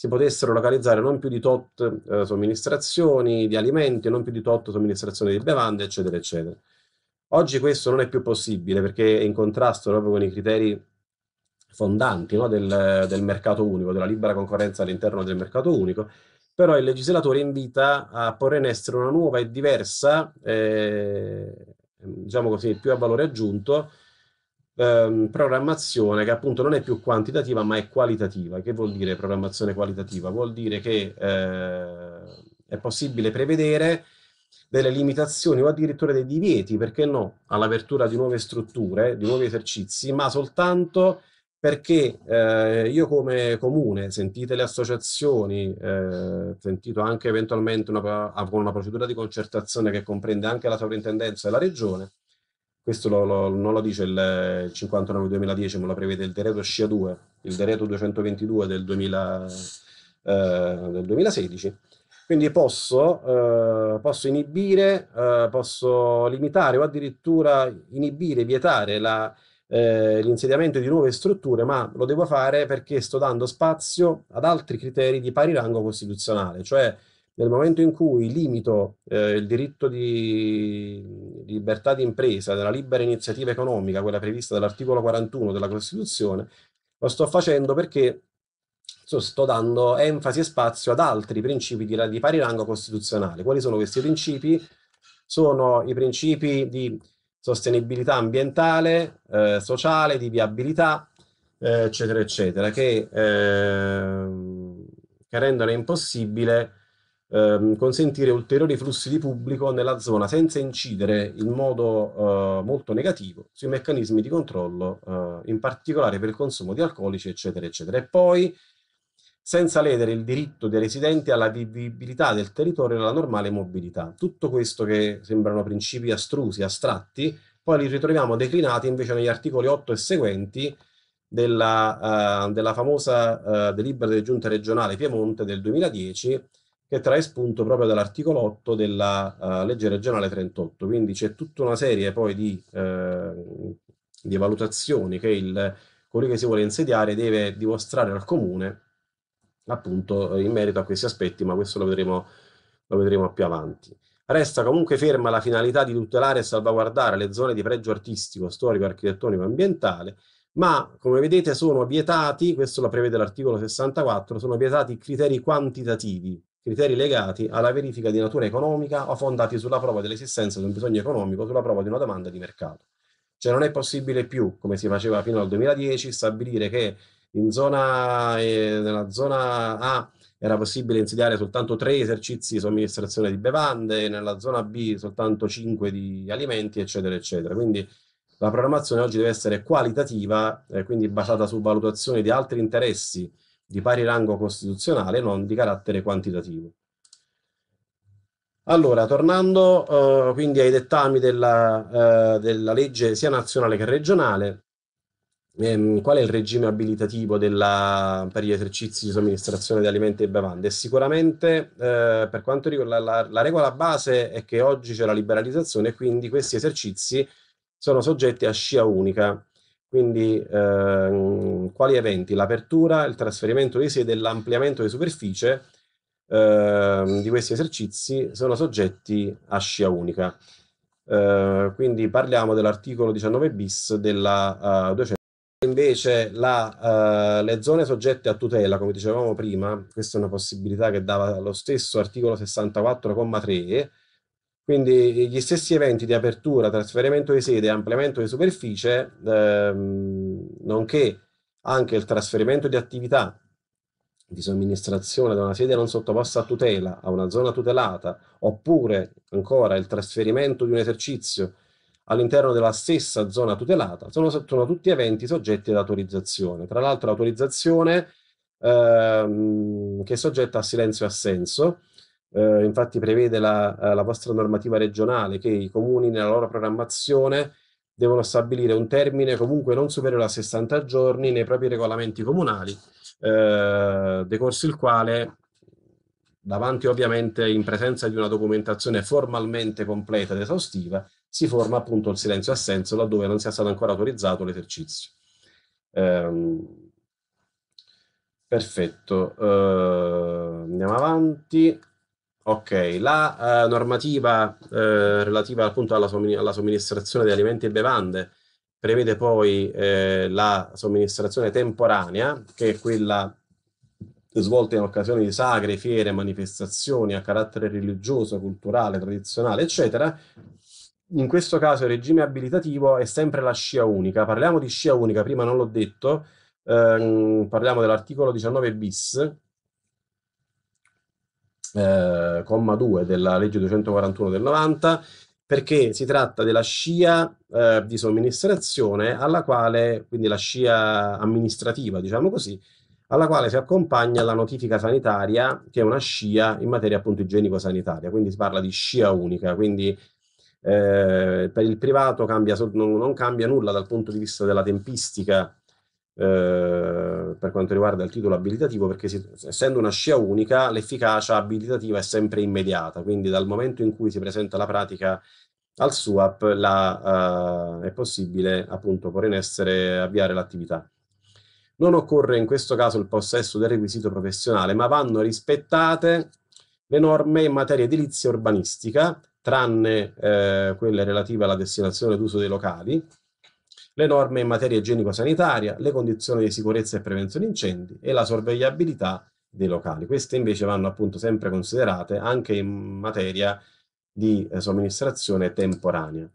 si potessero localizzare non più di tot eh, somministrazioni di alimenti, non più di tot somministrazioni di bevande, eccetera, eccetera. Oggi questo non è più possibile perché è in contrasto proprio con i criteri fondanti no, del, del mercato unico, della libera concorrenza all'interno del mercato unico, però il legislatore invita a porre in essere una nuova e diversa, eh, diciamo così, più a valore aggiunto, ehm, programmazione che appunto non è più quantitativa ma è qualitativa. Che vuol dire programmazione qualitativa? Vuol dire che eh, è possibile prevedere delle limitazioni o addirittura dei divieti, perché no, all'apertura di nuove strutture, di nuovi esercizi, ma soltanto perché eh, io come comune, sentite le associazioni, eh, sentito anche eventualmente una, una procedura di concertazione che comprende anche la sovrintendenza e la regione, questo lo, lo, non lo dice il 59 eh, 2010, ma lo prevede il decreto SCIA 2, il decreto 222 del, 2000, eh, del 2016. Quindi posso, eh, posso inibire, eh, posso limitare o addirittura inibire, vietare la, eh, l'insediamento di nuove strutture, ma lo devo fare perché sto dando spazio ad altri criteri di pari rango costituzionale, cioè nel momento in cui limito eh, il diritto di libertà di impresa, della libera iniziativa economica, quella prevista dall'articolo 41 della Costituzione, lo sto facendo perché sto dando enfasi e spazio ad altri principi di, di pari rango costituzionale. Quali sono questi principi? Sono i principi di sostenibilità ambientale, eh, sociale, di viabilità, eh, eccetera, eccetera, che, eh, che rendono impossibile ehm, consentire ulteriori flussi di pubblico nella zona senza incidere in modo eh, molto negativo sui meccanismi di controllo, eh, in particolare per il consumo di alcolici, eccetera, eccetera. E poi senza ledere il diritto dei residenti alla vivibilità del territorio e alla normale mobilità. Tutto questo che sembrano principi astrusi, astratti, poi li ritroviamo declinati invece negli articoli 8 e seguenti della, uh, della famosa uh, delibera della giunta regionale Piemonte del 2010 che trae spunto proprio dall'articolo 8 della uh, legge regionale 38. Quindi c'è tutta una serie poi di, eh, di valutazioni che il, colui che si vuole insediare deve dimostrare al comune appunto in merito a questi aspetti, ma questo lo vedremo, lo vedremo più avanti. Resta comunque ferma la finalità di tutelare e salvaguardare le zone di pregio artistico, storico, architettonico e ambientale, ma come vedete sono vietati, questo lo prevede l'articolo 64, sono vietati criteri quantitativi criteri legati alla verifica di natura economica o fondati sulla prova dell'esistenza di un bisogno economico, sulla prova di una domanda di mercato. Cioè non è possibile più, come si faceva fino al 2010, stabilire che zona, eh, nella zona A era possibile insediare soltanto tre esercizi di somministrazione di bevande, nella zona B soltanto cinque di alimenti, eccetera, eccetera. Quindi la programmazione oggi deve essere qualitativa, eh, quindi basata su valutazioni di altri interessi, di pari rango costituzionale, non di carattere quantitativo. Allora, tornando eh, quindi ai dettami della, eh, della, legge sia nazionale che regionale, ehm, qual è il regime abilitativo della, per gli esercizi di somministrazione di alimenti e bevande? Sicuramente, eh, per quanto riguarda la, la, regola base, è che oggi c'è la liberalizzazione, e quindi questi esercizi sono soggetti a scia unica, quindi ehm, quali eventi? L'apertura, il trasferimento di sede e l'ampliamento di superficie ehm, di questi esercizi sono soggetti a scia unica. Eh, quindi parliamo dell'articolo 19 bis della uh, eh, 200. Invece la, uh, le zone soggette a tutela, come dicevamo prima, questa è una possibilità che dava lo stesso articolo 64,3, quindi gli stessi eventi di apertura, trasferimento di sede e ampliamento di superficie, ehm, nonché anche il trasferimento di attività di somministrazione da una sede non sottoposta a tutela a una zona tutelata, oppure ancora il trasferimento di un esercizio all'interno della stessa zona tutelata, sono, sono tutti eventi soggetti ad autorizzazione. Tra l'altro l'autorizzazione ehm, che è soggetta a silenzio e assenso, eh, infatti prevede la, eh, la, vostra normativa regionale che i comuni nella loro programmazione devono stabilire un termine comunque non superiore a 60 giorni nei propri regolamenti comunali, eh, decorso il quale, davanti ovviamente in presenza di una documentazione formalmente completa ed esaustiva, si forma appunto il silenzio assenso laddove non sia stato ancora autorizzato l'esercizio. Eh, perfetto, eh, andiamo avanti. Ok, la eh, normativa eh, relativa appunto alla, sommin- alla, somministrazione di alimenti e bevande prevede poi eh, la somministrazione temporanea, che è quella svolta in occasione di sagre, fiere, manifestazioni a carattere religioso, culturale, tradizionale, eccetera. In questo caso il regime abilitativo è sempre la scia unica. Parliamo di scia unica, prima non l'ho detto, ehm, parliamo dell'articolo 19 bis eh, comma 2 della legge 241 del 90, perché si tratta della scia eh, di somministrazione alla quale, quindi la scia amministrativa, diciamo così, alla quale si accompagna la notifica sanitaria, che è una scia in materia appunto igienico-sanitaria, quindi si parla di scia unica, quindi eh, per il privato cambia, non, non cambia nulla dal punto di vista della tempistica eh, per quanto riguarda il titolo abilitativo, perché si, essendo una scia unica, l'efficacia abilitativa è sempre immediata, quindi dal momento in cui si presenta la pratica al SUAP la, uh, è possibile appunto porre in essere avviare l'attività. Non occorre in questo caso il possesso del requisito professionale, ma vanno rispettate le norme in materia edilizia urbanistica, tranne eh, quelle relative alla destinazione d'uso dei locali, le norme in materia igienico-sanitaria, le condizioni di sicurezza e prevenzione incendi e la sorvegliabilità dei locali. Queste invece vanno appunto sempre considerate anche in materia di eh, somministrazione temporanea.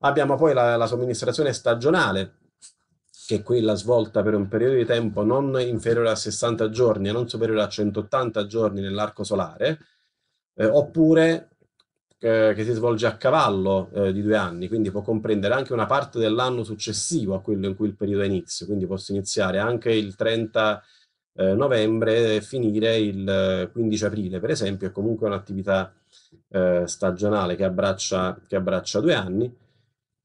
Abbiamo poi la, la somministrazione stagionale, che è quella svolta per un periodo di tempo non inferiore a 60 giorni e non superiore a 180 giorni nell'arco solare, eh, oppure eh, che si svolge a cavallo eh, di due anni, quindi può comprendere anche una parte dell'anno successivo a quello in cui il periodo è inizio, quindi posso iniziare anche il 30 eh, novembre e finire il 15 eh, aprile, per esempio, è comunque un'attività eh, stagionale che abbraccia, che abbraccia due anni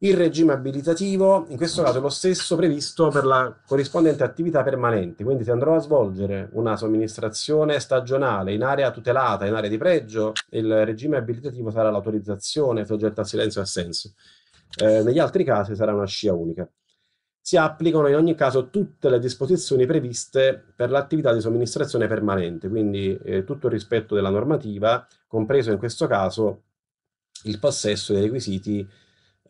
il regime abilitativo, in questo caso è lo stesso previsto per la corrispondente attività permanente, quindi se andrò a svolgere una somministrazione stagionale in area tutelata, in area di pregio, il regime abilitativo sarà l'autorizzazione soggetta a silenzio e assenso. Eh, negli altri casi sarà una scia unica. Si applicano in ogni caso tutte le disposizioni previste per l'attività di somministrazione permanente, quindi eh, tutto il rispetto della normativa, compreso in questo caso il possesso dei requisiti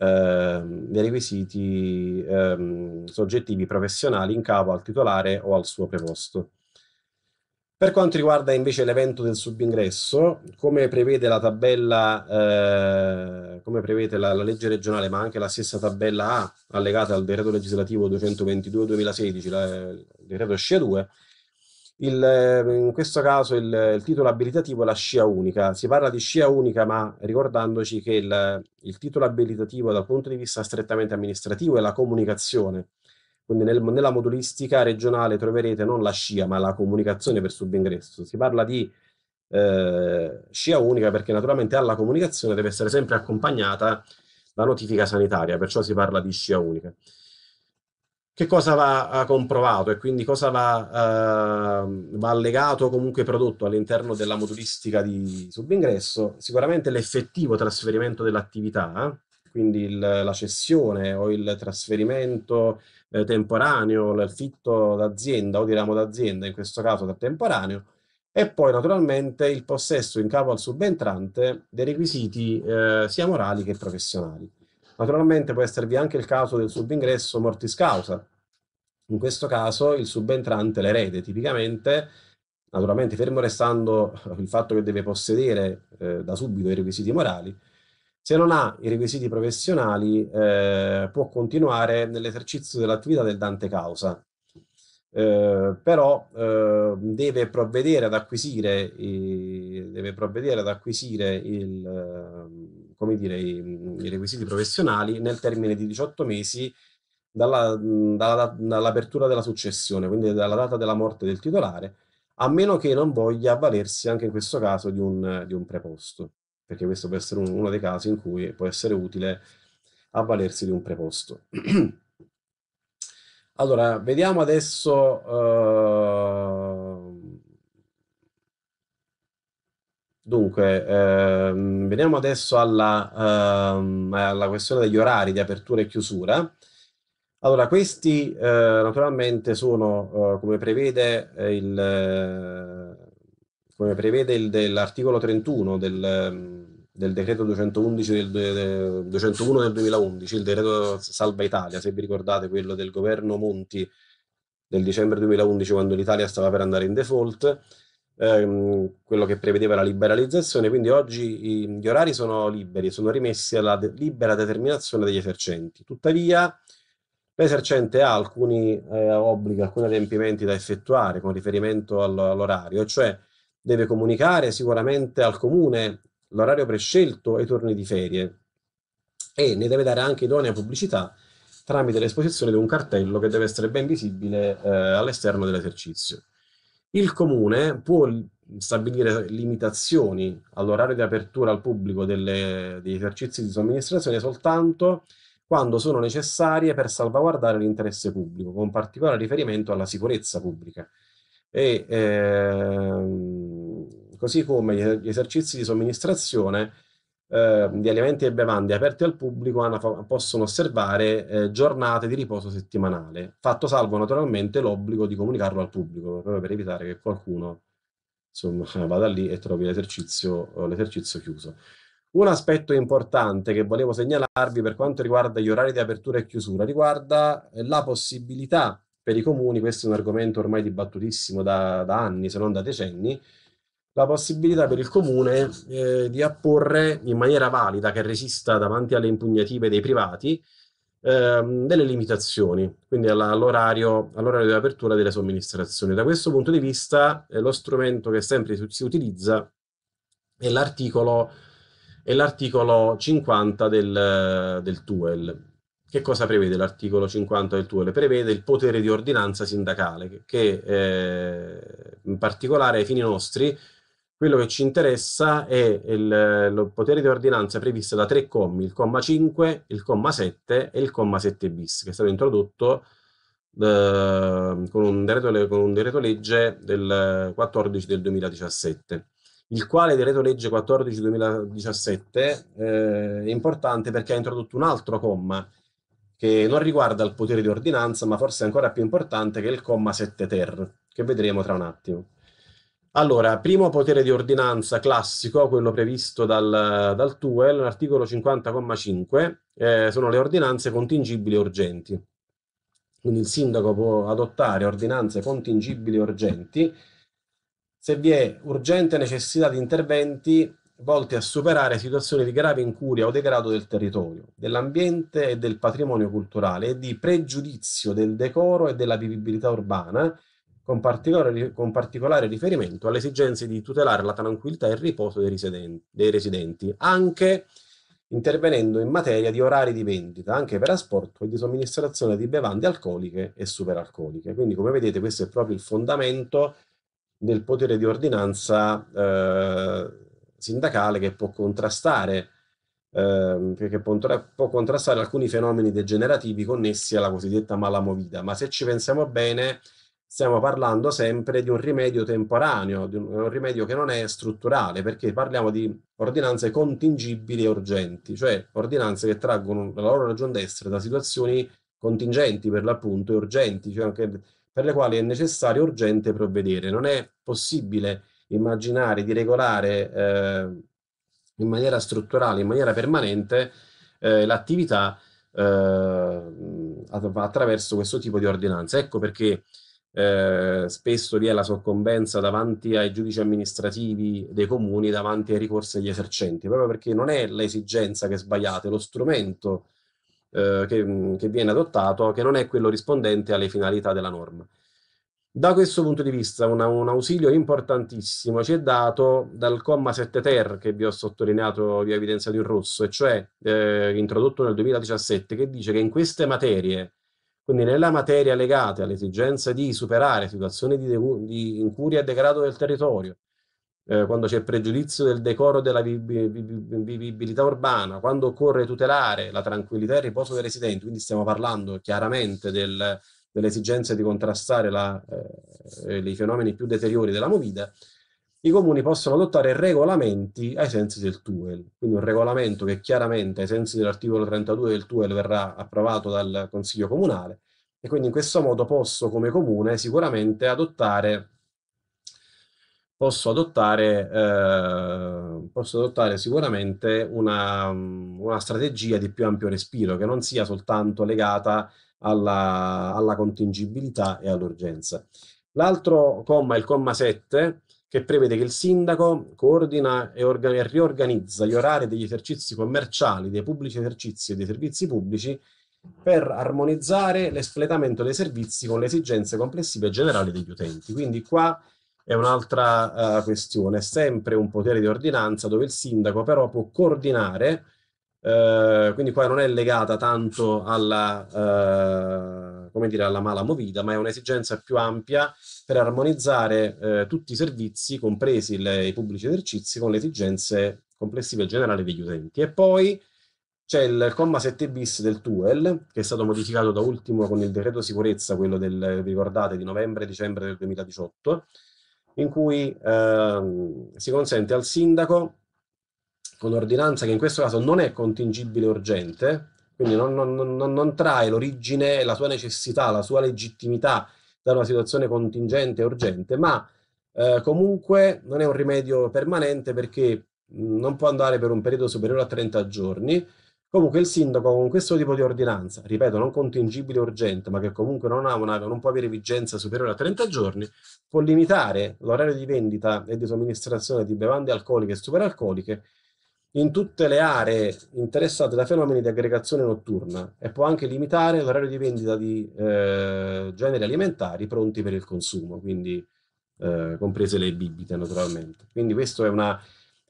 Ehm, dei requisiti ehm, soggettivi professionali in capo al titolare o al suo preposto. Per quanto riguarda invece l'evento del subingresso, come prevede la tabella, eh, come prevede la, la, legge regionale, ma anche la stessa tabella A allegata al decreto legislativo 222-2016, il decreto SCE 2, il, ehm, in questo caso il, il, titolo abilitativo è la scia unica. Si parla di scia unica, ma ricordandoci che il, il titolo abilitativo dal punto di vista strettamente amministrativo è la comunicazione. Quindi nel, nella modulistica regionale troverete non la scia, ma la comunicazione per subingresso. Si parla di eh, scia unica perché naturalmente alla comunicazione deve essere sempre accompagnata la notifica sanitaria, perciò si parla di scia unica che cosa va comprovato e quindi cosa va, uh, va allegato comunque prodotto all'interno della modulistica di subingresso, sicuramente l'effettivo trasferimento dell'attività, quindi il, la cessione o il trasferimento eh, temporaneo, l'affitto d'azienda o di ramo d'azienda, in questo caso da temporaneo, e poi naturalmente il possesso in capo al subentrante dei requisiti eh, sia morali che professionali. Naturalmente può esservi anche il caso del subingresso mortis causa. In questo caso il subentrante l'erede, tipicamente, naturalmente fermo restando il fatto che deve possedere eh, da subito i requisiti morali, se non ha i requisiti professionali eh, può continuare nell'esercizio dell'attività del dante causa, eh, però eh, deve provvedere ad acquisire, eh, deve provvedere ad acquisire il, ehm, come dire, i, i requisiti professionali nel termine di 18 mesi dalla, dalla, dall'apertura della successione, quindi dalla data della morte del titolare, a meno che non voglia avvalersi anche in questo caso di un, di un preposto, perché questo può essere un, uno dei casi in cui può essere utile avvalersi di un preposto. allora, vediamo adesso... Uh, Dunque, ehm, veniamo adesso alla, ehm, alla, questione degli orari di apertura e chiusura. Allora, questi eh, naturalmente sono, eh, come prevede eh, eh come prevede il, dell'articolo 31 del, del decreto 211 del, del, 201 del 2011, il decreto Salva Italia, se vi ricordate quello del governo Monti del dicembre 2011 quando l'Italia stava per andare in default, ehm, quello che prevedeva la liberalizzazione, quindi oggi gli orari sono liberi, sono rimessi alla de libera determinazione degli esercenti. Tuttavia, l'esercente ha alcuni eh, obblighi, alcuni adempimenti da effettuare con riferimento all'orario, cioè deve comunicare sicuramente al comune l'orario prescelto e i turni di ferie e ne deve dare anche idonea pubblicità tramite l'esposizione di un cartello che deve essere ben visibile eh, all'esterno dell'esercizio. Il comune può stabilire limitazioni all'orario di apertura al pubblico delle, degli esercizi di somministrazione soltanto quando sono necessarie per salvaguardare l'interesse pubblico, con particolare riferimento alla sicurezza pubblica. E, ehm, così come gli esercizi di somministrazione eh, di alimenti e bevande aperti al pubblico hanno, possono osservare eh, giornate di riposo settimanale, fatto salvo naturalmente l'obbligo di comunicarlo al pubblico, proprio per evitare che qualcuno insomma, vada lì e trovi l'esercizio, eh, l'esercizio chiuso. Un aspetto importante che volevo segnalarvi per quanto riguarda gli orari di apertura e chiusura riguarda eh, la possibilità per i comuni, questo è un argomento ormai dibattutissimo da, da anni, se non da decenni, la possibilità per il comune eh, di apporre in maniera valida, che resista davanti alle impugnative dei privati, ehm, delle limitazioni, quindi all'orario, all di apertura delle somministrazioni. Da questo punto di vista eh, lo strumento che sempre si utilizza è l'articolo, è l'articolo 50 del, del TUEL. Che cosa prevede l'articolo 50 del TUEL? Prevede il potere di ordinanza sindacale, che, che eh, in particolare ai fini nostri quello che ci interessa è il, il potere di ordinanza previsto da tre commi, il comma 5, il comma 7 e il comma 7 bis, che è stato introdotto eh, con, un decreto, con un decreto legge del 14 del 2017 il quale decreto legge 14-2017 del eh, è importante perché ha introdotto un altro comma che non riguarda il potere di ordinanza, ma forse ancora più importante, che è il comma 7 ter, che vedremo tra un attimo. Allora, primo potere di ordinanza classico, quello previsto dal, dal TUEL, l'articolo 50,5, eh, sono le ordinanze contingibili e urgenti. Quindi il sindaco può adottare ordinanze contingibili e urgenti se vi è urgente necessità di interventi volti a superare situazioni di grave incuria o degrado del territorio, dell'ambiente e del patrimonio culturale e di pregiudizio del decoro e della vivibilità urbana con particolare, con particolare, riferimento alle esigenze di tutelare la tranquillità e il riposo dei residenti, dei residenti, anche intervenendo in materia di orari di vendita, anche per asporto e di somministrazione di bevande alcoliche e superalcoliche. Quindi, come vedete, questo è proprio il fondamento del potere di ordinanza eh, sindacale che può contrastare eh, che può, può contrastare alcuni fenomeni degenerativi connessi alla cosiddetta malamovida, ma se ci pensiamo bene, stiamo parlando sempre di un rimedio temporaneo, di un, rimedio che non è strutturale, perché parliamo di ordinanze contingibili e urgenti, cioè ordinanze che traggono la loro ragion d'essere da situazioni contingenti per l'appunto e urgenti, cioè anche per le quali è necessario e urgente provvedere. Non è possibile immaginare di regolare eh, in maniera strutturale, in maniera permanente, eh, l'attività eh, attraverso questo tipo di ordinanza. Ecco perché eh, spesso vi è la soccombenza davanti ai giudici amministrativi dei comuni, davanti ai ricorsi agli esercenti, proprio perché non è l'esigenza che sbagliate, lo strumento eh, che, mm, che viene adottato che non è quello rispondente alle finalità della norma. Da questo punto di vista una, un ausilio importantissimo ci è dato dal comma 7 ter che vi ho sottolineato, vi ho evidenziato in rosso, e cioè eh, introdotto nel 2017, che dice che in queste materie quindi nella materia legata all'esigenza di superare situazioni di, di incuria e degrado del territorio, eh, quando c'è pregiudizio del decoro della vivibilità urbana, quando occorre tutelare la tranquillità e il riposo dei residenti, quindi stiamo parlando chiaramente del, dell'esigenza di contrastare la, eh, eh i fenomeni più deteriori della movida, i comuni possono adottare regolamenti ai sensi del TUEL, quindi un regolamento che chiaramente ai sensi dell'articolo 32 del TUEL verrà approvato dal Consiglio Comunale e quindi in questo modo posso come comune sicuramente adottare, posso adottare, eh, posso adottare sicuramente una, una, strategia di più ampio respiro che non sia soltanto legata alla, alla contingibilità e all'urgenza. L'altro comma, il comma 7, che prevede che il sindaco coordina e, e riorganizza gli orari degli esercizi commerciali, dei pubblici esercizi e dei servizi pubblici per armonizzare l'espletamento dei servizi con le esigenze complessive e generali degli utenti. Quindi qua è un'altra uh, questione, sempre un potere di ordinanza dove il sindaco però può coordinare Uh, quindi qua non è legata tanto alla, uh, come dire, alla mala movida, ma è un'esigenza più ampia per armonizzare uh, tutti i servizi, compresi le, i pubblici esercizi, con le esigenze complessive e generali degli utenti. E poi c'è il comma 7 bis del TUEL, che è stato modificato da ultimo con il decreto sicurezza, quello del, ricordate, di novembre-dicembre del 2018, in cui ehm, si consente al sindaco con l'ordinanza che in questo caso non è contingibile urgente, quindi non, non, non, non trae l'origine, la sua necessità, la sua legittimità da una situazione contingente e urgente, ma eh, comunque non è un rimedio permanente perché non può andare per un periodo superiore a 30 giorni. Comunque il sindaco con questo tipo di ordinanza, ripeto, non contingibile e urgente, ma che comunque non, una, non può avere vigenza superiore a 30 giorni, può limitare l'orario di vendita e di somministrazione di bevande alcoliche e superalcoliche in tutte le aree interessate da fenomeni di aggregazione notturna e può anche limitare l'orario di vendita di eh, generi alimentari pronti per il consumo, quindi eh, comprese le bibite naturalmente. Quindi questa è, una,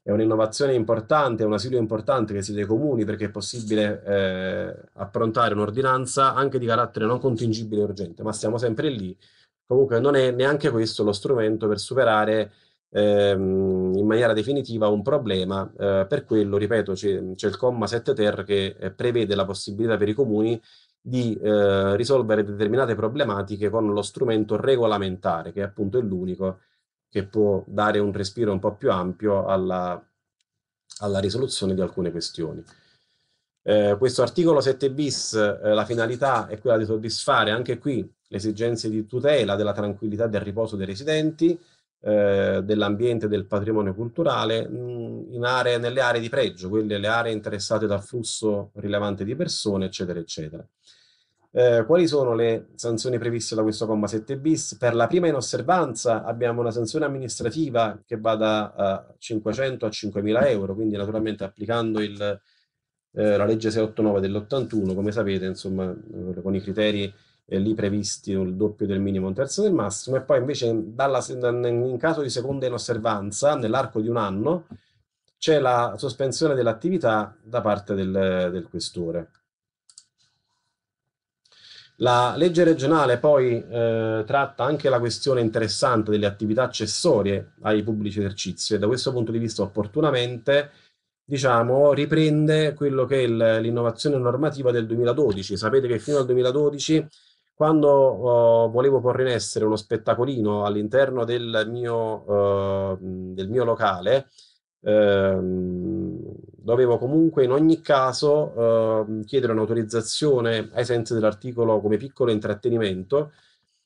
è un'innovazione importante, è un asilo importante che si dei comuni perché è possibile eh, approntare un'ordinanza anche di carattere non contingibile e urgente, ma siamo sempre lì. Comunque non è neanche questo lo strumento per superare ehm, in maniera definitiva un problema. Eh, per quello, ripeto, c'è, c'è il comma 7 ter che eh, prevede la possibilità per i comuni di eh, risolvere determinate problematiche con lo strumento regolamentare, che appunto è l'unico che può dare un respiro un po' più ampio alla, alla risoluzione di alcune questioni. Eh, questo articolo 7 bis, eh, la finalità è quella di soddisfare anche qui le esigenze di tutela della tranquillità del riposo dei residenti, eh, dell'ambiente e del patrimonio culturale mh, mm, aree, nelle aree di pregio, quelle le aree interessate dal flusso rilevante di persone, eccetera, eccetera. Eh, quali sono le sanzioni previste da questo comma 7 bis? Per la prima inosservanza abbiamo una sanzione amministrativa che va da 500 eh, a 5.000 euro, quindi naturalmente applicando il, eh, la legge 689 dell'81, come sapete, insomma, eh, con i criteri eh, lì previsti il doppio del minimo un terzo del massimo, e poi invece dalla, in caso di seconda inosservanza, nell'arco di un anno, c'è la sospensione dell'attività da parte del, del questore. La legge regionale poi eh, tratta anche la questione interessante delle attività accessorie ai pubblici esercizi e da questo punto di vista opportunamente diciamo, riprende quello che è l'innovazione normativa del 2012. Sapete che fino al 2012 quando oh, volevo porre in essere uno spettacolino all'interno del mio, uh, del mio locale, ehm, dovevo comunque in ogni caso eh, chiedere un'autorizzazione ai sensi dell'articolo come piccolo intrattenimento,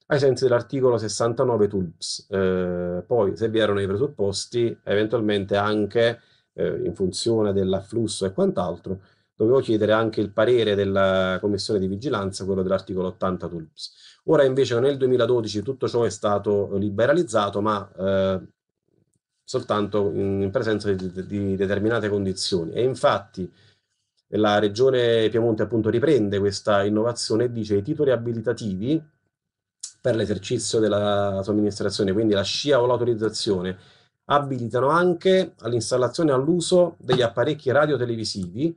ai sensi dell'articolo 69 TULPS. Eh, poi, se vi erano i presupposti, eventualmente anche eh, in funzione dell'afflusso e quant'altro, dovevo chiedere anche il parere della commissione di vigilanza, quello dell'articolo 80 TULPS. Ora invece nel 2012 tutto ciò è stato liberalizzato, ma eh, soltanto in presenza di, di, determinate condizioni. E infatti la Regione Piemonte appunto riprende questa innovazione e dice i titoli abilitativi per l'esercizio della somministrazione, quindi la scia o l'autorizzazione, abilitano anche all'installazione e all'uso degli apparecchi radiotelevisivi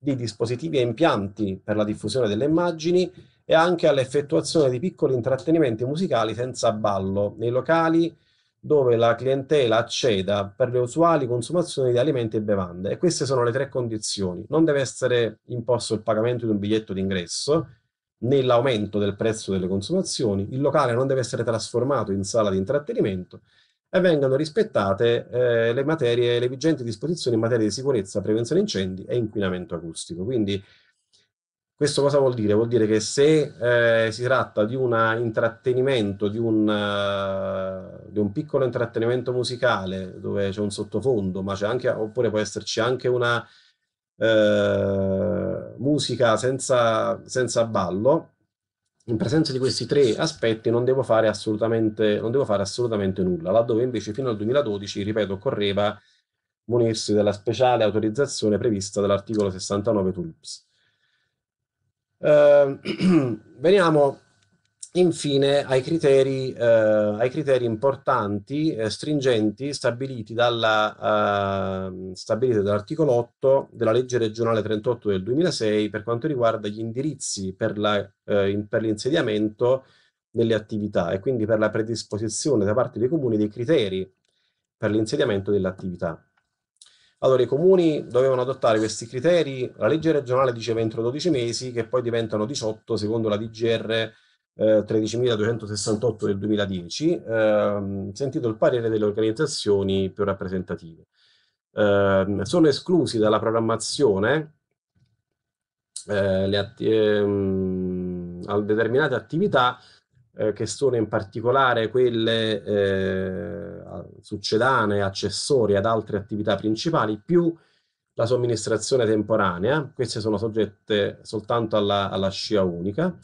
di dispositivi e impianti per la diffusione delle immagini e anche all'effettuazione di piccoli intrattenimenti musicali senza ballo nei locali dove la clientela acceda per le usuali consumazioni di alimenti e bevande. E queste sono le tre condizioni. Non deve essere imposto il pagamento di un biglietto d'ingresso, né l'aumento del prezzo delle consumazioni, il locale non deve essere trasformato in sala di intrattenimento e vengano rispettate eh, le, materie, le vigenti disposizioni in materia di sicurezza, prevenzione incendi e inquinamento acustico. Quindi questo cosa vuol dire? Vuol dire che se eh, si tratta di un intrattenimento, di un, uh, di un, piccolo intrattenimento musicale dove c'è un sottofondo, ma c'è anche, oppure può esserci anche una uh, musica senza, senza ballo, in presenza di questi tre aspetti non devo fare assolutamente, devo fare assolutamente nulla, laddove invece fino al 2012, ripeto, occorreva munirsi della speciale autorizzazione prevista dall'articolo 69 TULPS. Eh, veniamo infine ai criteri, eh, ai criteri importanti, eh, stringenti, stabiliti, dalla, eh, stabiliti dall'articolo 8 della legge regionale 38 del 2006 per quanto riguarda gli indirizzi per, la, eh, in, per l'insediamento delle attività e quindi per la predisposizione da parte dei comuni dei criteri per l'insediamento delle attività. Allora, i comuni dovevano adottare questi criteri, la legge regionale diceva entro 12 mesi, che poi diventano 18 secondo la DGR eh, 13.268 del 2010, ehm, sentito il parere delle organizzazioni più rappresentative. Eh, sono esclusi dalla programmazione eh, att ehm, determinate attività eh, che sono in particolare quelle eh, succedanee, accessorie ad altre attività principali, più la somministrazione temporanea, queste sono soggette soltanto alla, alla scia unica,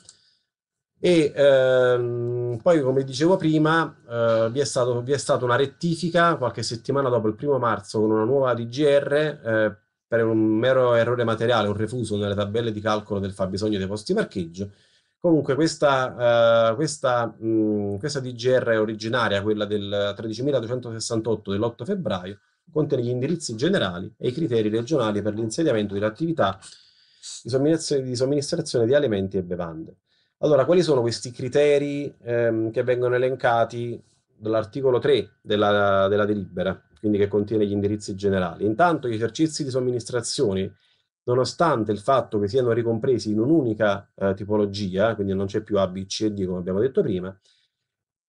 e ehm, poi, come dicevo prima, eh, vi, è stato, vi, è stata una rettifica qualche settimana dopo il primo marzo con una nuova DGR eh, per un mero errore materiale, un refuso nelle tabelle di calcolo del fabbisogno dei posti parcheggio. Comunque questa, eh, questa, mh, questa DGR originaria, quella del 13.268 dell'8 febbraio, contiene gli indirizzi generali e i criteri regionali per l'insediamento dell'attività di somministrazione di alimenti e bevande. Allora, quali sono questi criteri ehm, che vengono elencati dall'articolo 3 della, della, delibera, quindi che contiene gli indirizzi generali? Intanto gli esercizi di somministrazione, nonostante il fatto che siano ricompresi in un'unica eh, tipologia, quindi non c'è più A, B, C e D come abbiamo detto prima,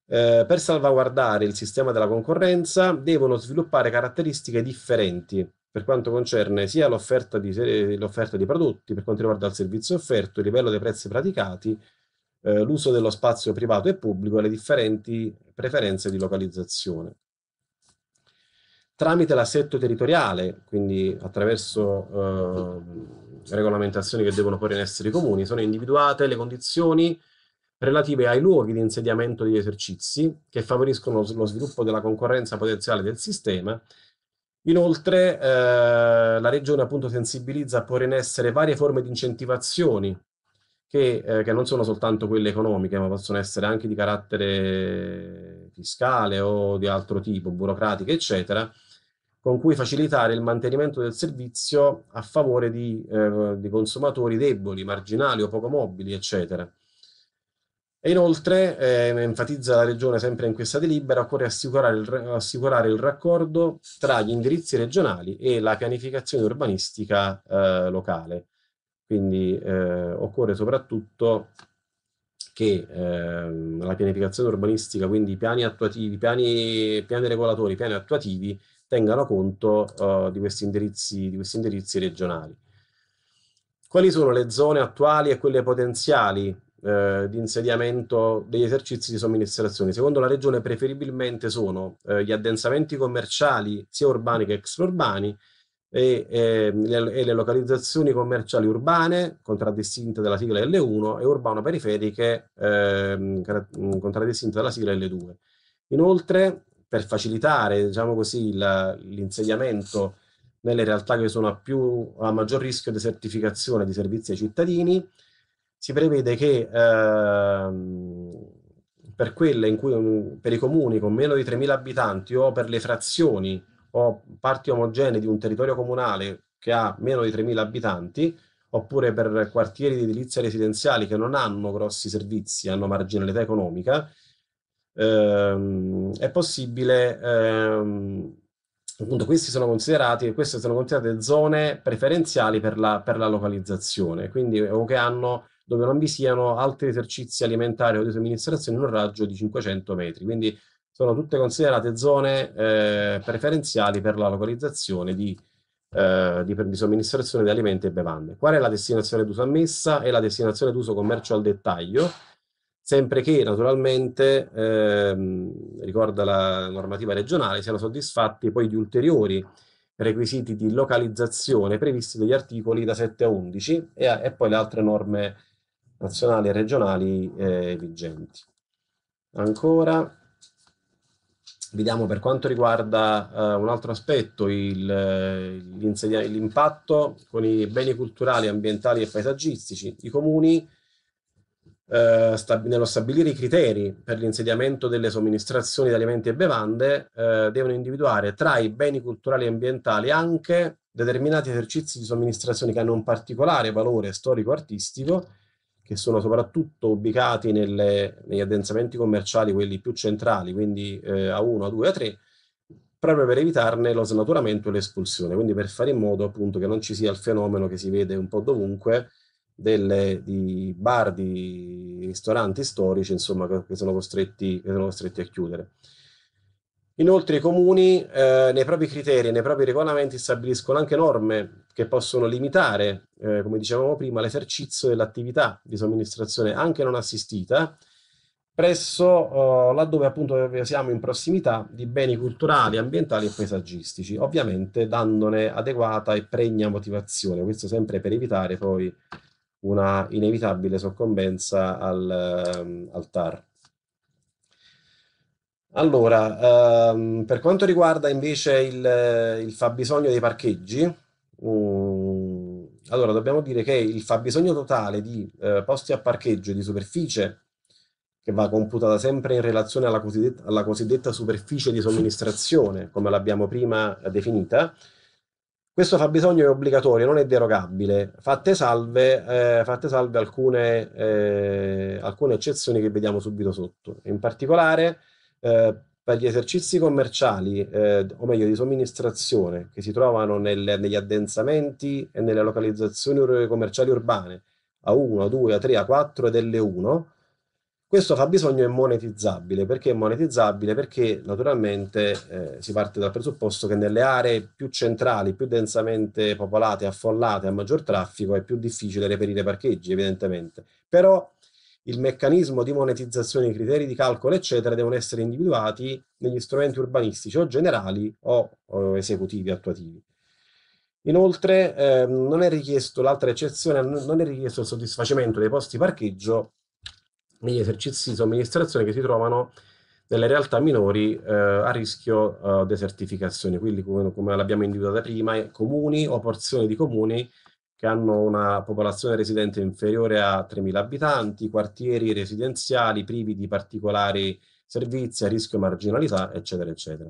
eh, per salvaguardare il sistema della concorrenza devono sviluppare caratteristiche differenti per quanto concerne sia l'offerta di, di, prodotti, per quanto riguarda il servizio offerto, il livello dei prezzi praticati, eh, l'uso dello spazio privato e pubblico e le differenti preferenze di localizzazione. Tramite l'assetto territoriale, quindi attraverso eh, regolamentazioni che devono porre in essere i comuni, sono individuate le condizioni relative ai luoghi di insediamento degli esercizi che favoriscono lo sviluppo della concorrenza potenziale del sistema. Inoltre eh, la Regione appunto sensibilizza a porre in essere varie forme di incentivazioni che, eh, che, non sono soltanto quelle economiche, ma possono essere anche di carattere fiscale o di altro tipo, burocratiche, eccetera, con cui facilitare il mantenimento del servizio a favore di, eh, di consumatori deboli, marginali o poco mobili, eccetera. E inoltre, eh, enfatizza la Regione sempre in questa delibera, occorre assicurare il, assicurare il, raccordo tra gli indirizzi regionali e la pianificazione urbanistica eh, locale, quindi eh, occorre soprattutto che ehm, la pianificazione urbanistica, quindi i piani attuativi, piani, piani regolatori, piani attuativi, tengano conto uh, di, questi indirizzi, di questi indirizzi regionali. Quali sono le zone attuali e quelle potenziali eh, di insediamento degli esercizi di somministrazione? Secondo la regione preferibilmente sono eh, gli addensamenti commerciali, sia urbani che extraurbani, e, e, ehm, le, e, le, localizzazioni commerciali urbane, contraddistinte dalla sigla L1, e urbano-periferiche, eh, contraddistinte dalla sigla L2. Inoltre, per facilitare diciamo così, la, l'insegnamento nelle realtà che sono a, più, a maggior rischio di desertificazione di servizi ai cittadini, si prevede che ehm, per, cui, per i comuni con meno di 3.000 abitanti o per le frazioni o parti omogenee di un territorio comunale che ha meno di 3.000 abitanti, oppure per quartieri di edilizia residenziali che non hanno grossi servizi, hanno marginalità economica, ehm, è possibile, ehm, appunto questi sono considerati, queste sono considerate zone preferenziali per la, per la localizzazione, quindi o che hanno dove non vi siano altri esercizi alimentari o di somministrazione in un raggio di 500 metri. Quindi sono tutte considerate zone eh, preferenziali per la localizzazione di, eh, di, di, somministrazione di alimenti e bevande. Qual è la destinazione d'uso ammessa e la destinazione d'uso commercio al dettaglio? Sempre che naturalmente, ehm, ricorda la normativa regionale, siano soddisfatti poi gli ulteriori requisiti di localizzazione previsti dagli articoli da 7 a 11 e, e poi le altre norme nazionali e regionali eh, vigenti. Ancora, Vediamo per quanto riguarda uh, un altro aspetto, eh, l'impatto con i beni culturali, ambientali e paesaggistici. I comuni eh, stab nello stabilire i criteri per l'insediamento delle somministrazioni di alimenti e bevande, eh, devono individuare tra i beni culturali e ambientali anche determinati esercizi di somministrazione che hanno un particolare valore storico-artistico che sono soprattutto ubicati nelle, negli addensamenti commerciali, quelli più centrali, quindi eh, A1, A2, A3, proprio per evitarne lo snaturamento e l'espulsione, quindi per fare in modo appunto che non ci sia il fenomeno che si vede un po' dovunque delle, di bar, di ristoranti storici, insomma, che sono costretti, che sono costretti a chiudere. Inoltre i comuni eh, nei propri criteri e nei propri regolamenti stabiliscono anche norme che possono limitare, eh, come dicevamo prima, l'esercizio dell'attività di somministrazione anche non assistita, presso eh, laddove appunto siamo in prossimità di beni culturali, ambientali e paesaggistici, ovviamente dandone adeguata e pregna motivazione, questo sempre per evitare poi una inevitabile soccombenza al, ehm, al TAR. Allora, ehm, per quanto riguarda invece il, il fabbisogno dei parcheggi, mh, mm, allora dobbiamo dire che il fabbisogno totale di eh, posti a parcheggio di superficie, che va computata sempre in relazione alla cosiddetta, alla cosiddetta superficie di somministrazione, come l'abbiamo prima definita, questo fabbisogno è obbligatorio, non è derogabile, fatte salve, eh, fatte salve alcune, eh, alcune eccezioni che vediamo subito sotto. In particolare eh, per gli esercizi commerciali, eh, o meglio di somministrazione, che si trovano nel, negli addensamenti e nelle localizzazioni ur commerciali urbane A1, A2, A3, A4 ed L1, questo fabbisogno è monetizzabile. Perché è monetizzabile? Perché naturalmente eh, si parte dal presupposto che nelle aree più centrali, più densamente popolate, affollate, a maggior traffico, è più difficile reperire parcheggi, evidentemente. Però il meccanismo di monetizzazione, i criteri di calcolo, eccetera, devono essere individuati negli strumenti urbanistici o generali o, o esecutivi attuativi. Inoltre eh, non è richiesto, l'altra eccezione, non è richiesto il soddisfacimento dei posti parcheggio negli esercizi di somministrazione che si trovano nelle realtà minori eh, a rischio eh, desertificazione, quindi come, come l'abbiamo individuata prima, eh, comuni o porzioni di comuni che hanno una popolazione residente inferiore a 3.000 abitanti, quartieri residenziali privi di particolari servizi a rischio marginalità, eccetera, eccetera.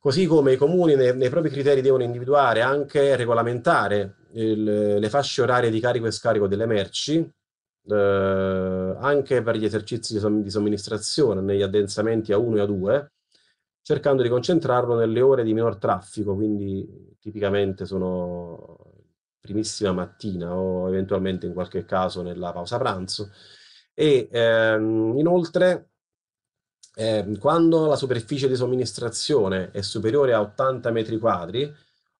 Così come i comuni nei, nei propri criteri devono individuare anche regolamentare il, le fasce orarie di carico e scarico delle merci, eh, anche per gli esercizi di somministrazione negli addensamenti A1 e A2, cercando di concentrarlo nelle ore di minor traffico, quindi tipicamente sono primissima mattina o eventualmente in qualche caso nella pausa pranzo. E ehm, inoltre, eh, quando la superficie di somministrazione è superiore a 80 metri quadri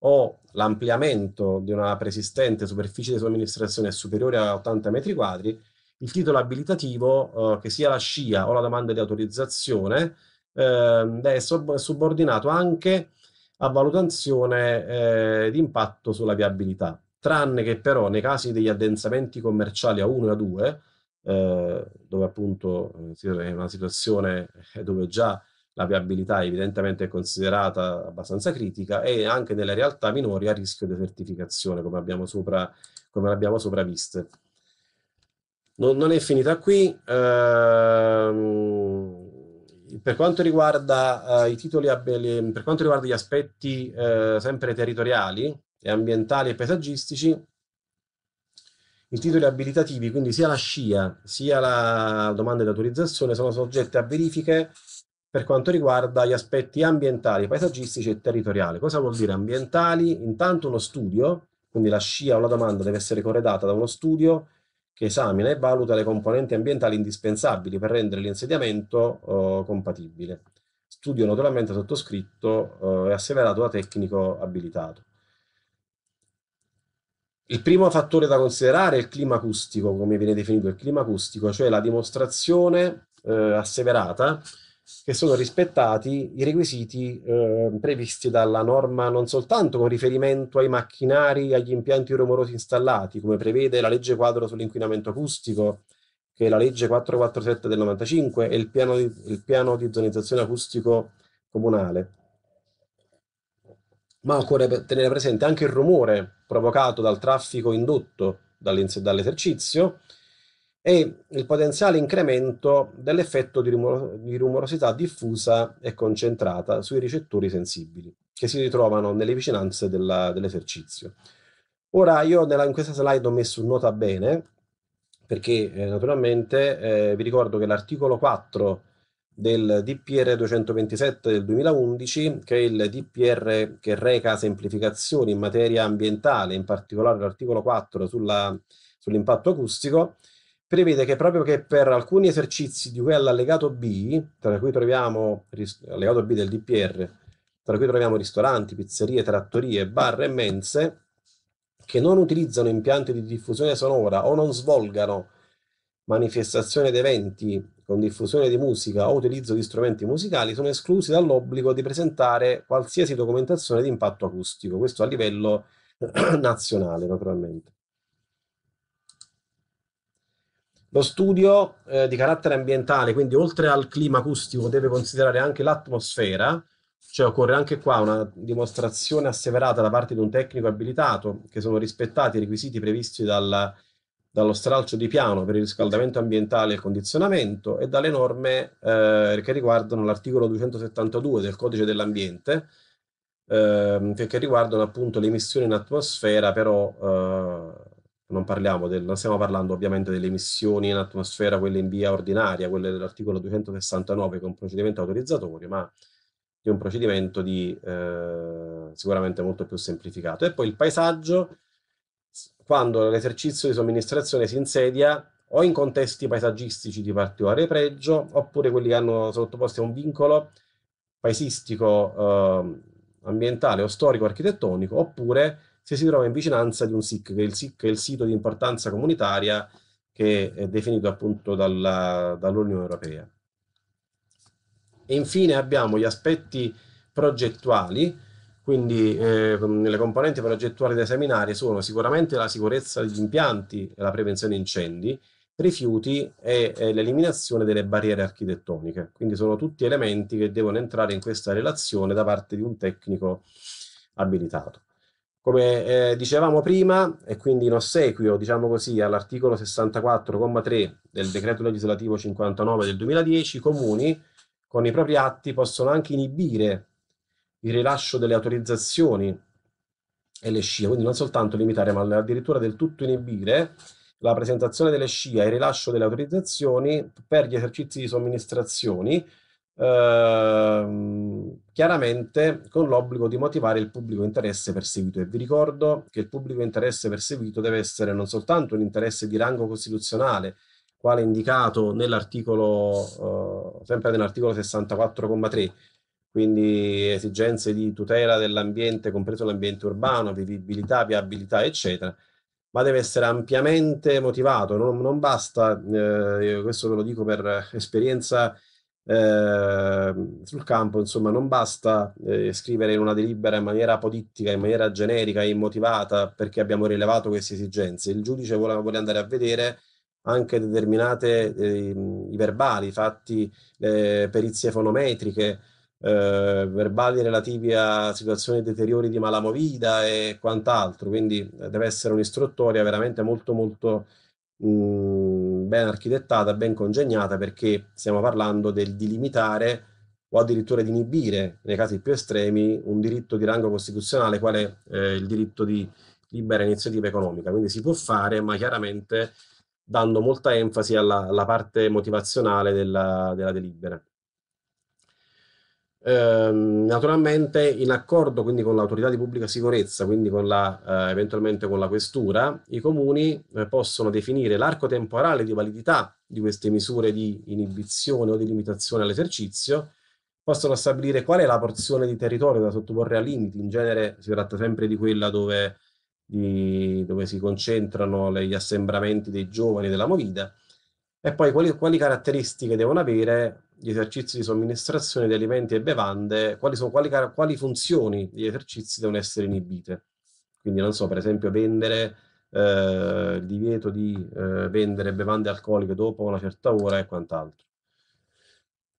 o l'ampliamento di una preesistente superficie di somministrazione è superiore a 80 metri quadri, il titolo abilitativo, eh, che sia la SCIA o la domanda di autorizzazione, eh, è subordinato anche a valutazione eh, di impatto sulla viabilità, tranne che però nei casi degli addensamenti commerciali a 1 e a 2, eh, dove appunto eh, è una situazione eh, dove già la viabilità evidentemente è considerata abbastanza critica e anche nelle realtà minori a rischio di desertificazione, come abbiamo sopra, come abbiamo sopra viste. Non, non, è finita qui, ehm, per quanto riguarda eh, i titoli, per quanto riguarda gli aspetti eh, sempre territoriali e ambientali e paesaggistici, i titoli abilitativi, quindi sia la SCIA sia la domanda di autorizzazione, sono soggette a verifiche per quanto riguarda gli aspetti ambientali, paesaggistici e territoriali. Cosa vuol dire ambientali? Intanto uno studio, quindi la SCIA o la domanda deve essere corredata da uno studio che esamina e valuta le componenti ambientali indispensabili per rendere l'insediamento eh, compatibile. Studio naturalmente sottoscritto eh, e eh, asseverato da tecnico abilitato. Il primo fattore da considerare è il clima acustico, come viene definito il clima acustico, cioè la dimostrazione eh, asseverata che sono rispettati i requisiti eh, previsti dalla norma non soltanto con riferimento ai macchinari e agli impianti rumorosi installati, come prevede la legge quadro sull'inquinamento acustico, che è la legge 447 del 95 e il piano di, il piano di zonizzazione acustico comunale. Ma occorre tenere presente anche il rumore provocato dal traffico indotto dall'esercizio, e il potenziale incremento dell'effetto di, rumor di rumorosità diffusa e concentrata sui ricettori sensibili che si ritrovano nelle vicinanze dell'esercizio. Ora io nella, in questa slide ho messo nota bene perché eh, naturalmente eh, vi ricordo che l'articolo 4 del DPR 227 del 2011, che è il DPR che reca semplificazioni in materia ambientale, in particolare l'articolo 4 sull'impatto acustico, prevede che proprio che per alcuni esercizi di cui all'allegato B, tra cui troviamo allegato B del DPR, tra cui troviamo ristoranti, pizzerie, trattorie, bar e mense, che non utilizzano impianti di diffusione sonora o non svolgano manifestazioni ed eventi con diffusione di musica o utilizzo di strumenti musicali sono esclusi dall'obbligo di presentare qualsiasi documentazione di impatto acustico, questo a livello nazionale naturalmente. Lo studio eh, di carattere ambientale, quindi oltre al clima acustico, deve considerare anche l'atmosfera, cioè occorre anche qua una dimostrazione asseverata da parte di un tecnico abilitato che sono rispettati i requisiti previsti dal, dallo stralcio di piano per il riscaldamento ambientale e il condizionamento e dalle norme eh, che riguardano l'articolo 272 del codice dell'ambiente eh, che riguardano appunto le emissioni in atmosfera però eh, non parliamo del, non stiamo parlando ovviamente delle emissioni in atmosfera, quelle in via ordinaria, quelle dell'articolo 269 con procedimento autorizzatorio, ma di un procedimento di, eh, sicuramente molto più semplificato. E poi il paesaggio, quando l'esercizio di somministrazione si insedia o in contesti paesaggistici di particolare pregio, oppure quelli che hanno sottoposti a un vincolo paesistico, eh, ambientale o storico-architettonico, oppure se si trova in vicinanza di un SIC, che è il, SIC, è il sito di importanza comunitaria che è definito appunto dall'Unione Europea. E infine abbiamo gli aspetti progettuali, quindi eh, le componenti progettuali da esaminare sono sicuramente la sicurezza degli impianti e la prevenzione incendi, rifiuti e, e l'eliminazione delle barriere architettoniche. Quindi sono tutti elementi che devono entrare in questa relazione da parte di un tecnico abilitato. Come eh, dicevamo prima, e quindi in ossequio, diciamo così, all'articolo 64,3 del decreto legislativo 59 del 2010, i comuni con i propri atti possono anche inibire il rilascio delle autorizzazioni e le scie, quindi non soltanto limitare, ma addirittura del tutto inibire la presentazione delle scie e il rilascio delle autorizzazioni per gli esercizi di somministrazioni Ehm, chiaramente con l'obbligo di motivare il pubblico interesse perseguito. E vi ricordo che il pubblico interesse perseguito deve essere non soltanto un interesse di rango costituzionale, quale indicato nell'articolo, eh, sempre nell'articolo 64,3, quindi esigenze di tutela dell'ambiente, compreso l'ambiente urbano, vivibilità, viabilità, eccetera, ma deve essere ampiamente motivato. Non, non basta, eh, questo ve lo dico per esperienza Ehm, sul campo, insomma, non basta eh, scrivere in una delibera in maniera apodittica, in maniera generica e immotivata perché abbiamo rilevato queste esigenze. Il giudice vuole, vuole andare a vedere anche determinate eh, i verbali, fatti eh, perizie fonometriche, eh, verbali relativi a situazioni deteriori di malamovida e quant'altro. Quindi eh, deve essere un'istruttoria veramente molto molto mh, ben architettata, ben congegnata, perché stiamo parlando del delimitare o addirittura di inibire, nei casi più estremi, un diritto di rango costituzionale, quale eh, il diritto di libera iniziativa economica. Quindi si può fare, ma chiaramente dando molta enfasi alla, alla parte motivazionale della, della delibera. Ehm, naturalmente in accordo quindi con l'autorità di pubblica sicurezza, quindi con la, eh, eventualmente con la questura, i comuni eh, possono definire l'arco temporale di validità di queste misure di inibizione o di limitazione all'esercizio, possono stabilire qual è la porzione di territorio da sottoporre a limiti, in genere si tratta sempre di quella dove, di, dove si concentrano le, gli assembramenti dei giovani della movida, e poi quali, quali caratteristiche devono avere gli esercizi di somministrazione di alimenti e bevande, quali, sono, quali, quali funzioni gli esercizi devono essere inibite. Quindi non so, per esempio vendere, eh, il divieto di eh, vendere bevande alcoliche dopo una certa ora e quant'altro.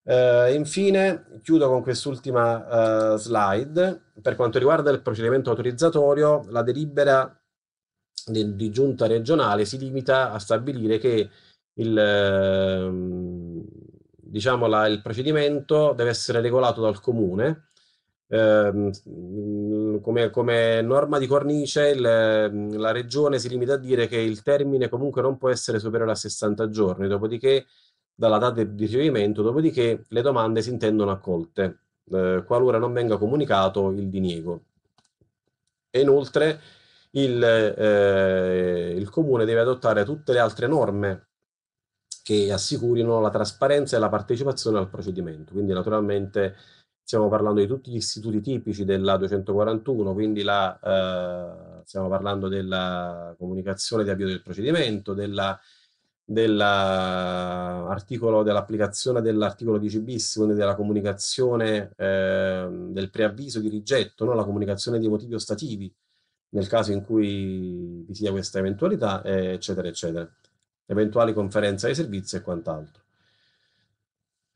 Eh, infine, chiudo con quest'ultima eh, slide. Per quanto riguarda il procedimento autorizzatorio, la delibera di, di giunta regionale si limita a stabilire che il ehm, diciamo la, il procedimento deve essere regolato dal comune. Eh, come, come, norma di cornice il, mm, la regione si limita a dire che il termine comunque non può essere superiore a 60 giorni, dopodiché dalla data di ricevimento, dopodiché le domande si intendono accolte, eh, qualora non venga comunicato il diniego. E inoltre il, eh, il comune deve adottare tutte le altre norme che assicurino la trasparenza e la partecipazione al procedimento. Quindi naturalmente stiamo parlando di tutti gli istituti tipici della 241, quindi la, eh, stiamo parlando della comunicazione di avvio del procedimento, dell'articolo dell'applicazione dell'articolo 10 bis, quindi della comunicazione eh, del preavviso di rigetto, no? la comunicazione dei motivi ostativi nel caso in cui vi sia questa eventualità, eh, eccetera, eccetera eventuali conferenze dei servizi e quant'altro.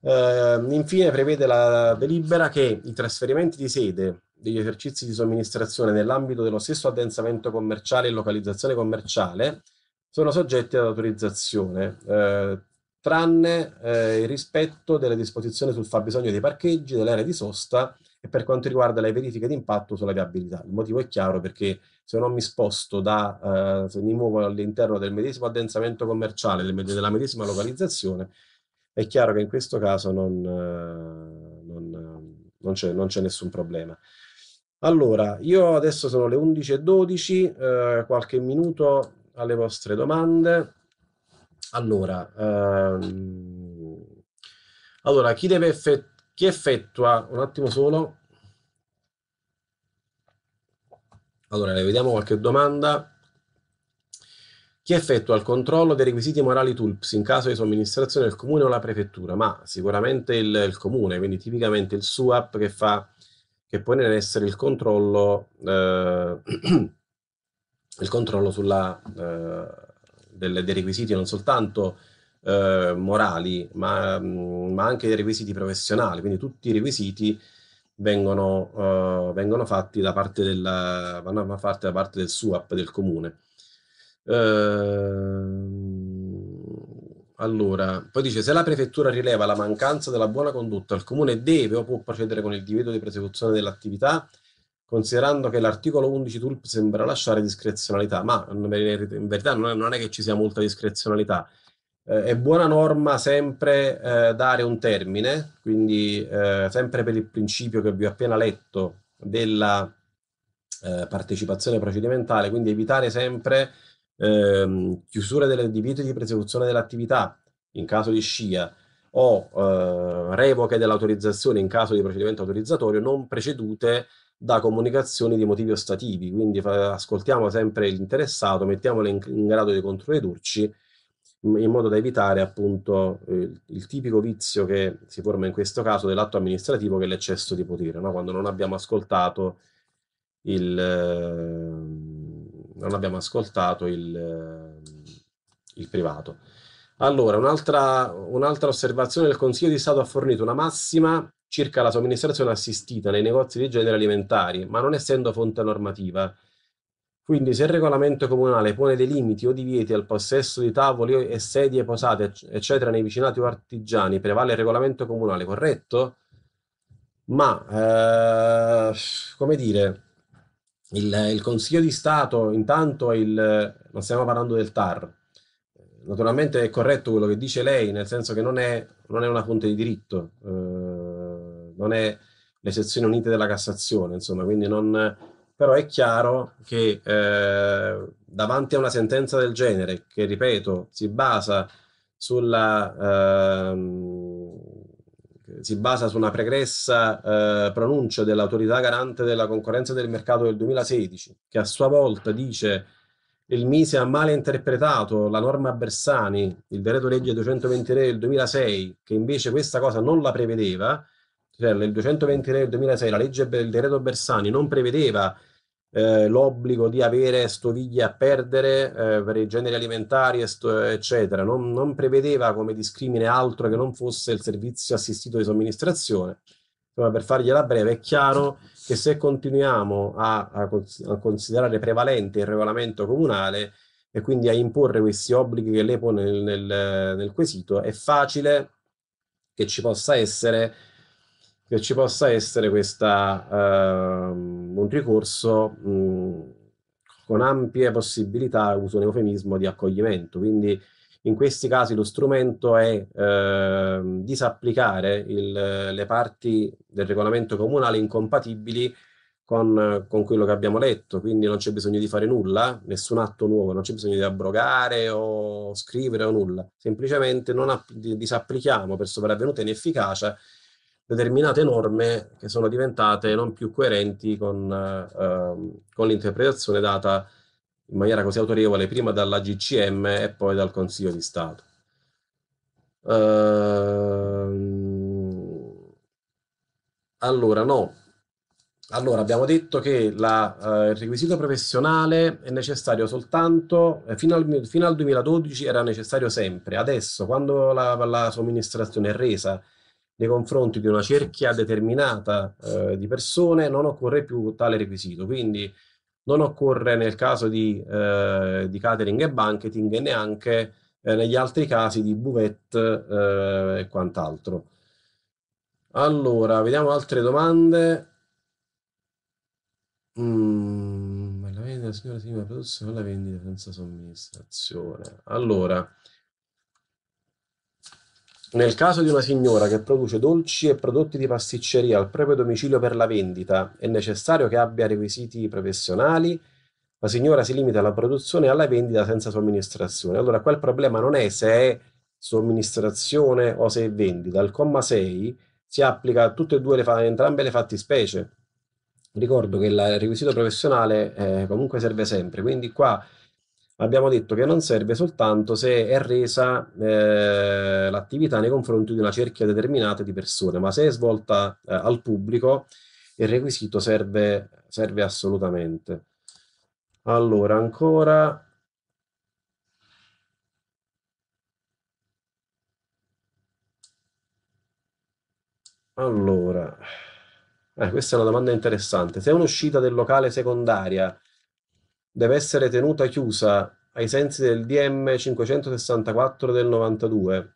Eh, infine prevede la delibera che i trasferimenti di sede degli esercizi di somministrazione nell'ambito dello stesso addensamento commerciale e localizzazione commerciale sono soggetti ad autorizzazione, eh, tranne eh, il rispetto delle disposizioni sul fabbisogno dei parcheggi, delle aree di sosta e per quanto riguarda le verifiche di impatto sulla viabilità. Il motivo è chiaro perché se non mi sposto da, eh, se mi muovo all'interno del medesimo addensamento commerciale, della medesima localizzazione, è chiaro che in questo caso non, eh, non, non c'è nessun problema. Allora, io adesso sono le 11.12, eh, qualche minuto alle vostre domande. Allora, ehm, allora chi, effett chi effettua, un attimo solo, Allora, vediamo qualche domanda. Chi effettua il controllo dei requisiti morali TULPS in caso di somministrazione del comune o la prefettura? Ma sicuramente il, il comune, quindi tipicamente il SUAP che fa che pone in essere il controllo, eh, il controllo sulla, eh, del, dei requisiti non soltanto eh, morali, ma, mm, ma, anche dei requisiti professionali, quindi tutti i requisiti vengono, uh, vengono fatti da parte, della, vanno fatti da parte del SUAP del comune. Uh, allora, poi dice, se la prefettura rileva la mancanza della buona condotta, il comune deve o può procedere con il divieto di prosecuzione dell'attività, considerando che l'articolo 11 TULP sembra lasciare discrezionalità, ma in verità non è, non è che ci sia molta discrezionalità, eh, è buona norma sempre eh, dare un termine, quindi eh, sempre per il principio che vi ho appena letto della eh, partecipazione procedimentale, quindi evitare sempre ehm, chiusure del divieto di prosecuzione dell'attività in caso di scia o eh, revoche dell'autorizzazione in caso di procedimento autorizzatorio non precedute da comunicazioni di motivi ostativi, quindi ascoltiamo sempre l'interessato, mettiamolo in, in grado di controledurci in modo da evitare appunto il, il, tipico vizio che si forma in questo caso dell'atto amministrativo che è l'eccesso di potere, no? quando non abbiamo ascoltato il, eh, abbiamo ascoltato il, ehm, il privato. Allora, un'altra, un'altra osservazione, il Consiglio di Stato ha fornito una massima circa la somministrazione assistita nei negozi di genere alimentari, ma non essendo fonte normativa, quindi se il regolamento comunale pone dei limiti o divieti al possesso di tavoli e sedie posate, eccetera, nei vicinati o artigiani, prevale il regolamento comunale, corretto? Ma, eh, come dire, il, il, Consiglio di Stato, intanto, il, non stiamo parlando del TAR, naturalmente è corretto quello che dice lei, nel senso che non è, non è una fonte di diritto, eh, non è le sezioni unite della Cassazione, insomma, quindi non però è chiaro che eh, davanti a una sentenza del genere, che ripeto, si basa sulla... Ehm, si basa su una pregressa eh, pronuncia dell'autorità garante della concorrenza del mercato del 2016, che a sua volta dice il Mise ha male interpretato la norma Bersani, il decreto legge 223 del 2006, che invece questa cosa non la prevedeva, cioè il 223 del 2006, la legge del decreto Bersani non prevedeva eh, l'obbligo di avere stoviglie a perdere eh, per i generi alimentari, eccetera. Non, non, prevedeva come discrimine altro che non fosse il servizio assistito di somministrazione. Insomma, per fargliela breve, è chiaro che se continuiamo a, a, a considerare prevalente il regolamento comunale e quindi a imporre questi obblighi che lei pone nel, nel, nel quesito, è facile che ci possa essere che ci possa essere questa, uh, un ricorso mh, con ampie possibilità, uso un eufemismo, di accoglimento. Quindi in questi casi lo strumento è eh, disapplicare il, le parti del regolamento comunale incompatibili con, con, quello che abbiamo letto, quindi non c'è bisogno di fare nulla, nessun atto nuovo, non c'è bisogno di abrogare o scrivere o nulla, semplicemente non app- disapplichiamo per sopravvenuta inefficacia determinate norme che sono diventate non più coerenti con, ehm, con l'interpretazione data in maniera così autorevole prima dalla GCM e poi dal Consiglio di Stato. Ehm, allora, no. Allora, abbiamo detto che la, eh, il requisito professionale è necessario soltanto, eh, fino, al, fino, al, 2012 era necessario sempre, adesso quando la, la somministrazione è resa nei confronti di una cerchia determinata eh, di persone non occorre più tale requisito. Quindi non occorre nel caso di, eh, di catering e banqueting e neanche eh, negli altri casi di buvette eh, e quant'altro. Allora, vediamo altre domande. Mm, la vendita, signora, signora, produzione, la vendita senza somministrazione. Allora, nel caso di una signora che produce dolci e prodotti di pasticceria al proprio domicilio per la vendita, è necessario che abbia requisiti professionali. La signora si limita alla produzione e alla vendita senza somministrazione. Allora, qua il problema non è se è somministrazione o se è vendita. Al comma 6 si applica a tutte e due le, entrambe le fattispecie. Ricordo che il requisito professionale eh, comunque serve sempre, quindi qua abbiamo detto che non serve soltanto se è resa eh, l'attività nei confronti di una cerchia determinata di persone, ma se è svolta eh, al pubblico il requisito serve, serve assolutamente. Allora, ancora Allora, eh, questa è una domanda interessante. Se un'uscita del locale secondaria deve essere tenuta chiusa ai sensi del DM 564 del 92,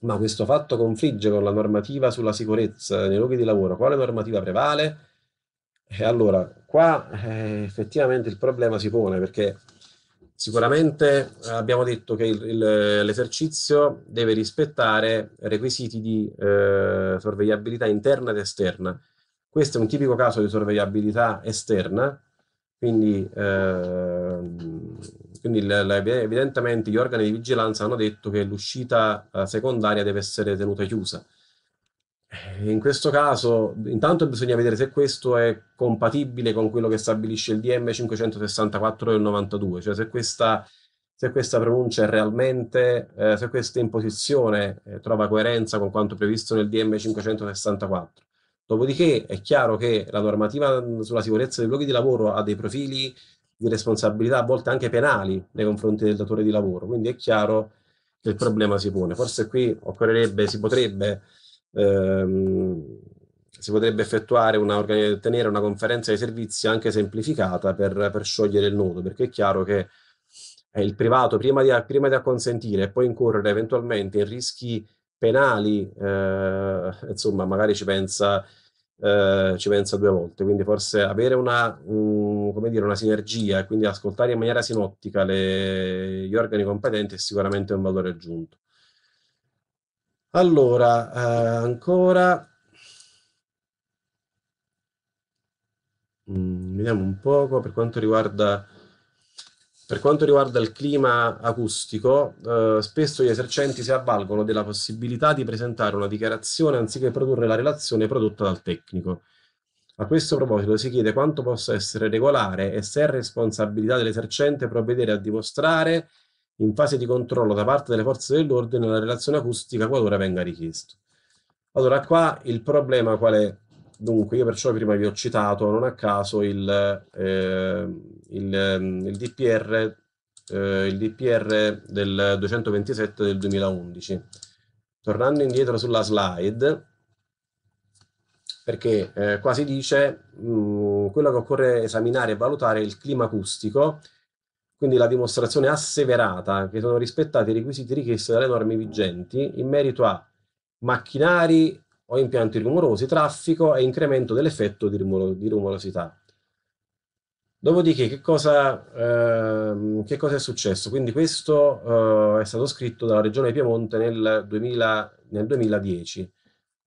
ma questo fatto confligge con la normativa sulla sicurezza nei luoghi di lavoro. Quale normativa prevale? E eh, allora, qua eh, effettivamente il problema si pone perché sicuramente eh, abbiamo detto che l'esercizio deve rispettare requisiti di eh, sorvegliabilità interna ed esterna. Questo è un tipico caso di sorvegliabilità esterna, quindi, ehm, quindi la, la, evidentemente gli organi di vigilanza hanno detto che l'uscita eh, secondaria deve essere tenuta chiusa. Eh, in questo caso, intanto bisogna vedere se questo è compatibile con quello che stabilisce il DM 564 del 92, cioè se questa, se questa pronuncia è realmente, eh, se questa imposizione eh, trova coerenza con quanto previsto nel DM 564. Dopodiché è chiaro che la normativa sulla sicurezza dei luoghi di lavoro ha dei profili di responsabilità a volte anche penali nei confronti del datore di lavoro, quindi è chiaro che il problema si pone. Forse qui occorrerebbe, si potrebbe, ehm, si potrebbe effettuare una, tenere una conferenza di servizi anche semplificata per, per sciogliere il nodo, perché è chiaro che eh, il privato, prima di, prima di acconsentire e poi incorrere eventualmente in rischi penali, eh, insomma, magari ci pensa eh, ci pensa due volte, quindi forse avere una, un, come dire, una sinergia e quindi ascoltare in maniera sinottica le, gli organi competenti è sicuramente un valore aggiunto. Allora, eh, ancora... Mm, vediamo un poco per quanto riguarda per quanto riguarda il clima acustico, eh, spesso gli esercenti si avvalgono della possibilità di presentare una dichiarazione anziché produrre la relazione prodotta dal tecnico. A questo proposito si chiede quanto possa essere regolare e se è responsabilità dell'esercente provvedere a dimostrare in fase di controllo da parte delle forze dell'ordine la relazione acustica qualora venga richiesto. Allora qua il problema qual è? Dunque, io perciò prima vi ho citato non a caso il, ehm, ehm, eh, il, il, DPR, eh, il DPR del 227 del 2011. Tornando indietro sulla slide, perché eh, qua si dice mh, mm, quello che occorre esaminare e valutare è il clima acustico, quindi la dimostrazione asseverata che sono rispettati i requisiti richiesti dalle norme vigenti in merito a macchinari o impianti rumorosi, traffico e incremento dell'effetto di, rumor di, rumorosità. Dopodiché, che cosa, eh, che cosa è successo? Quindi questo eh, è stato scritto dalla Regione Piemonte nel, 2000, nel 2010.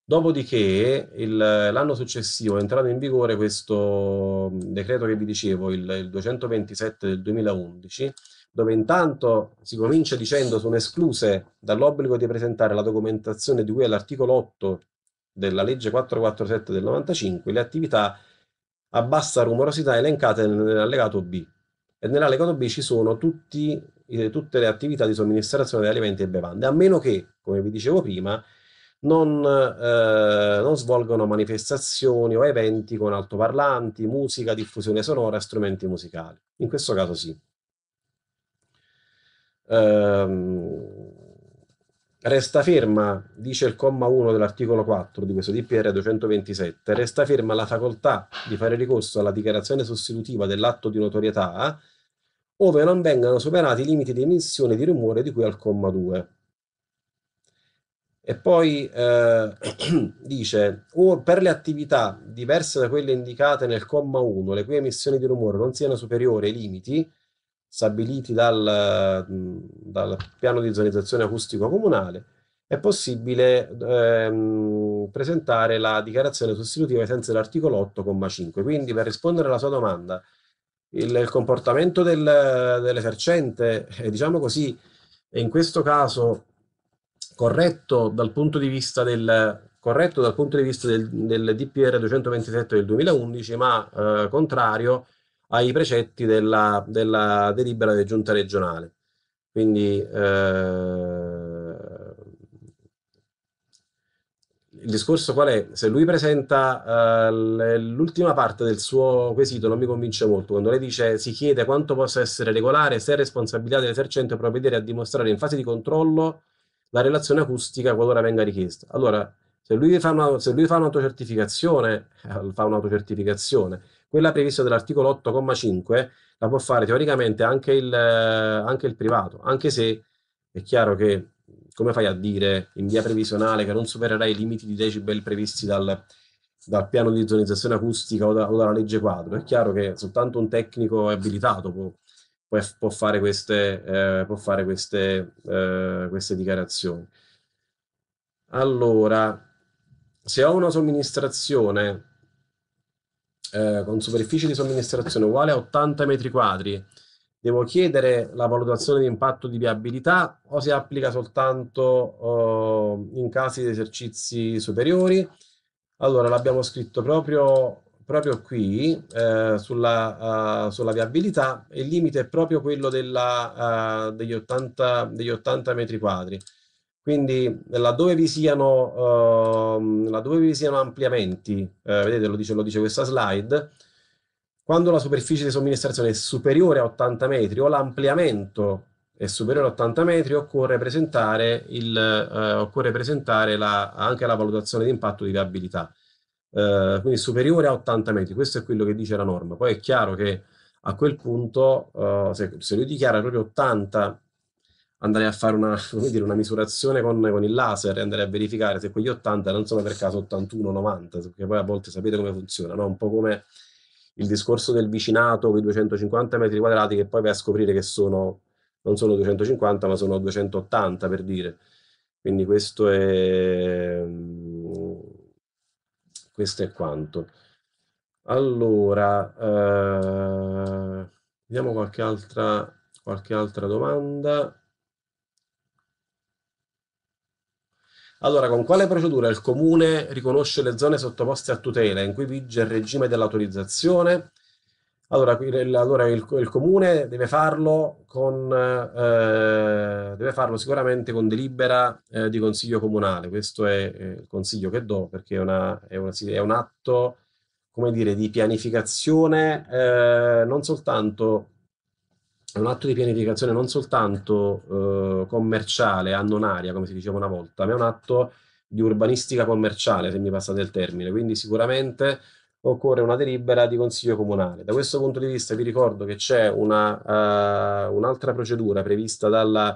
Dopodiché, l'anno successivo è entrato in vigore questo mm, decreto che vi dicevo, il, il 227 del 2011, dove intanto si comincia dicendo sono escluse dall'obbligo di presentare la documentazione di cui all'articolo 8 della legge 447 del 95 le attività a bassa rumorosità elencate nell'allegato B e nell'allegato B ci sono tutti, eh, tutte le attività di somministrazione di alimenti e bevande, a meno che, come vi dicevo prima, non, eh, non svolgano manifestazioni o eventi con altoparlanti, musica, diffusione sonora, strumenti musicali. In questo caso sì. Ehm, Resta ferma, dice il comma 1 dell'articolo 4 di questo DPR 227, resta ferma la facoltà di fare ricorso alla dichiarazione sostitutiva dell'atto di notorietà ove non vengano superati i limiti di emissione di rumore di cui al comma 2. E poi eh, dice, per le attività diverse da quelle indicate nel comma 1, le cui emissioni di rumore non siano superiori ai limiti, stabiliti dal, dal piano di zonizzazione acustico comunale, è possibile ehm, presentare la dichiarazione sostitutiva ai sensi dell'articolo 8,5. Quindi per rispondere alla sua domanda, il, il comportamento del, dell'esercente è, eh, diciamo così, è in questo caso corretto dal punto di vista del, corretto dal punto di vista del, del DPR 227 del 2011, ma eh, contrario ai precetti della, della delibera della giunta regionale. Quindi eh, il discorso qual è? Se lui presenta eh, l'ultima parte del suo quesito non mi convince molto, quando lei dice si chiede quanto possa essere regolare se è responsabilità dell'esercente provvedere a dimostrare in fase di controllo la relazione acustica qualora venga richiesta. Allora, se lui fa, una, se lui fa un'autocertificazione, eh, fa un'autocertificazione, quella prevista dall'articolo 8,5 la può fare teoricamente anche il, eh, anche il privato, anche se è chiaro che come fai a dire in via previsionale che non supererai i limiti di decibel previsti dal, dal piano di zonizzazione acustica o, da, o, dalla legge quadro. È chiaro che soltanto un tecnico abilitato può, può, può fare queste, eh, può fare queste, eh, queste dichiarazioni. Allora, se ho una somministrazione eh, con superficie di somministrazione uguale a 80 metri quadri, devo chiedere la valutazione di impatto di viabilità o si applica soltanto eh, in casi di esercizi superiori? Allora, l'abbiamo scritto proprio, proprio qui eh, sulla, uh, sulla, viabilità e il limite è proprio quello della, uh, degli, 80, degli 80 metri quadri. Quindi laddove vi siano, uh, laddove vi siano ampliamenti, uh, vedete lo dice, lo dice questa slide, quando la superficie di somministrazione è superiore a 80 metri o l'ampliamento è superiore a 80 metri, occorre presentare, il, eh, occorre presentare la, anche la valutazione di impatto di viabilità. Eh, quindi superiore a 80 metri, questo è quello che dice la norma. Poi è chiaro che a quel punto, eh, se, se, lui dichiara proprio 80 andrei a fare una, dire, una misurazione con, con, il laser e andrei a verificare se quegli 80 non sono per caso 81-90, perché poi a volte sapete come funziona, no? un po' come il discorso del vicinato con i 250 metri quadrati che poi vai a scoprire che sono non sono 250 ma sono 280 per dire. Quindi questo è, mm, questo è quanto. Allora, eh, vediamo qualche altra, qualche altra domanda. Allora, con quale procedura il Comune riconosce le zone sottoposte a tutela in cui vige il regime dell'autorizzazione? Allora, il, allora il, il, Comune deve farlo, con, eh, deve farlo sicuramente con delibera eh, di Consiglio Comunale. Questo è eh, il consiglio che do perché è, una, è, una, è un atto come dire, di pianificazione eh, non soltanto è un atto di pianificazione non soltanto eh, commerciale, annonaria, come si diceva una volta, ma è un atto di urbanistica commerciale, se mi passate il termine. Quindi sicuramente occorre una delibera di consiglio comunale. Da questo punto di vista vi ricordo che c'è una, uh, un'altra procedura prevista dalla,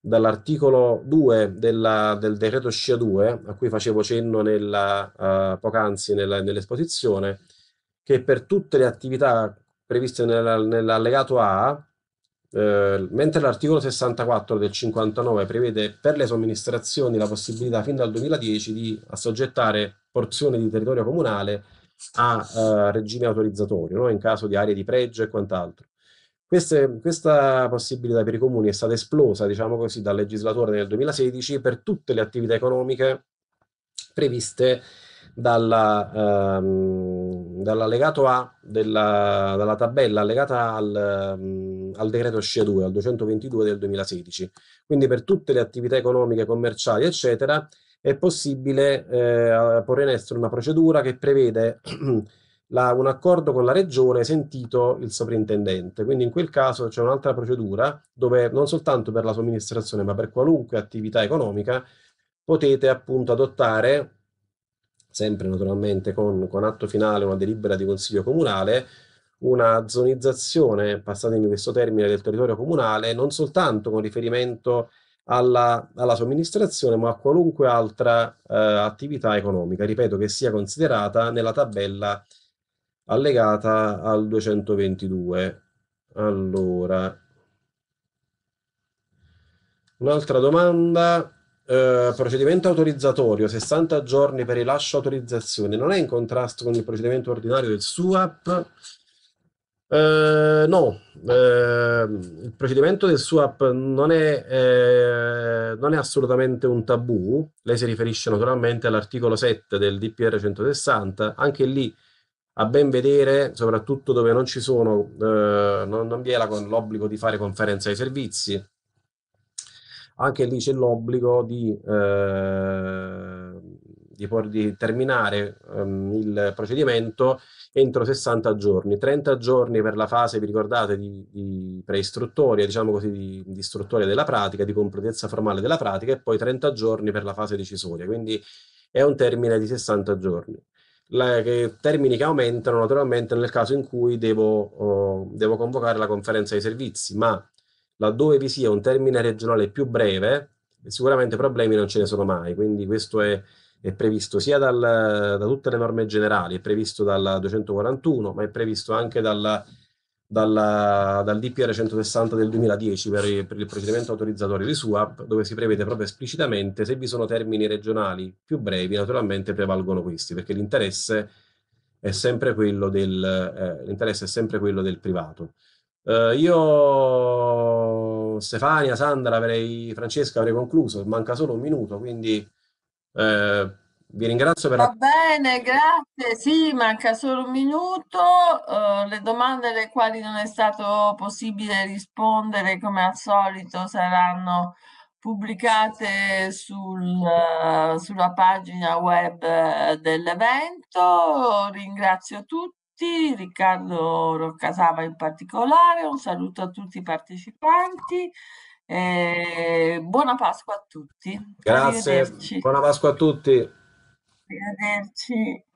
dall'articolo 2 della, del decreto SCIA 2, a cui facevo cenno nella, uh, poc'anzi nella, nell'esposizione, che per tutte le attività previste nel, nell'allegato A, eh, mentre l'articolo 64 del 59 prevede per le somministrazioni la possibilità fin dal 2010 di assoggettare porzioni di territorio comunale a eh, regime autorizzatorio, no? in caso di aree di pregio e quant'altro. Queste, questa possibilità per i comuni è stata esplosa, diciamo così, dal legislatore nel 2016 per tutte le attività economiche previste dalla, ehm, dall'allegato A della, dalla tabella legata al, ehm, al decreto SCE 2, al 222 del 2016. Quindi per tutte le attività economiche, commerciali, eccetera, è possibile eh, porre in essere una procedura che prevede la, un accordo con la regione sentito il soprintendente. Quindi in quel caso c'è un'altra procedura dove non soltanto per la somministrazione ma per qualunque attività economica potete appunto adottare sempre naturalmente con, con atto finale una delibera di consiglio comunale, una zonizzazione, passatemi questo termine, del territorio comunale, non soltanto con riferimento alla, alla somministrazione, ma a qualunque altra eh, attività economica, ripeto, che sia considerata nella tabella allegata al 222. Allora, un'altra domanda eh, procedimento autorizzatorio 60 giorni per rilascio autorizzazione non è in contrasto con il procedimento ordinario del SUAP? Eh, no, eh, il procedimento del SUAP non è, eh, non è assolutamente un tabù, lei si riferisce naturalmente all'articolo 7 del DPR 160, anche lì a ben vedere, soprattutto dove non ci sono, eh, non, non, vi è l'obbligo di fare conferenza ai servizi, anche lì c'è l'obbligo di, eh, di, di terminare ehm, il procedimento entro 60 giorni, 30 giorni per la fase, vi ricordate, di, di preistruttoria, diciamo così, di, di istruttoria della pratica, di completezza formale della pratica e poi 30 giorni per la fase decisoria, quindi è un termine di 60 giorni. La, che, termini che aumentano naturalmente nel caso in cui devo, oh, devo convocare la conferenza dei servizi, ma laddove vi sia un termine regionale più breve, sicuramente problemi non ce ne sono mai, quindi questo è, è previsto sia dal, da tutte le norme generali, è previsto dal 241, ma è previsto anche dal, dal, dal DPR 160 del 2010 per, per il procedimento autorizzatorio di SUAP, dove si prevede proprio esplicitamente se vi sono termini regionali più brevi, naturalmente prevalgono questi, perché l'interesse è sempre quello del, eh, è sempre quello del privato. Eh, io, Stefania, Sandra, avrei, Francesca, avrei concluso, manca solo un minuto, quindi eh, vi ringrazio per... Va bene, grazie. Sì, manca solo un minuto. Uh, le domande alle quali non è stato possibile rispondere, come al solito, saranno pubblicate sul, uh, sulla pagina web dell'evento. Ringrazio tutti tutti, Riccardo Roccasava in particolare, un saluto a tutti i partecipanti. Eh, buona Pasqua a tutti. Grazie, buona Pasqua a tutti. Arrivederci.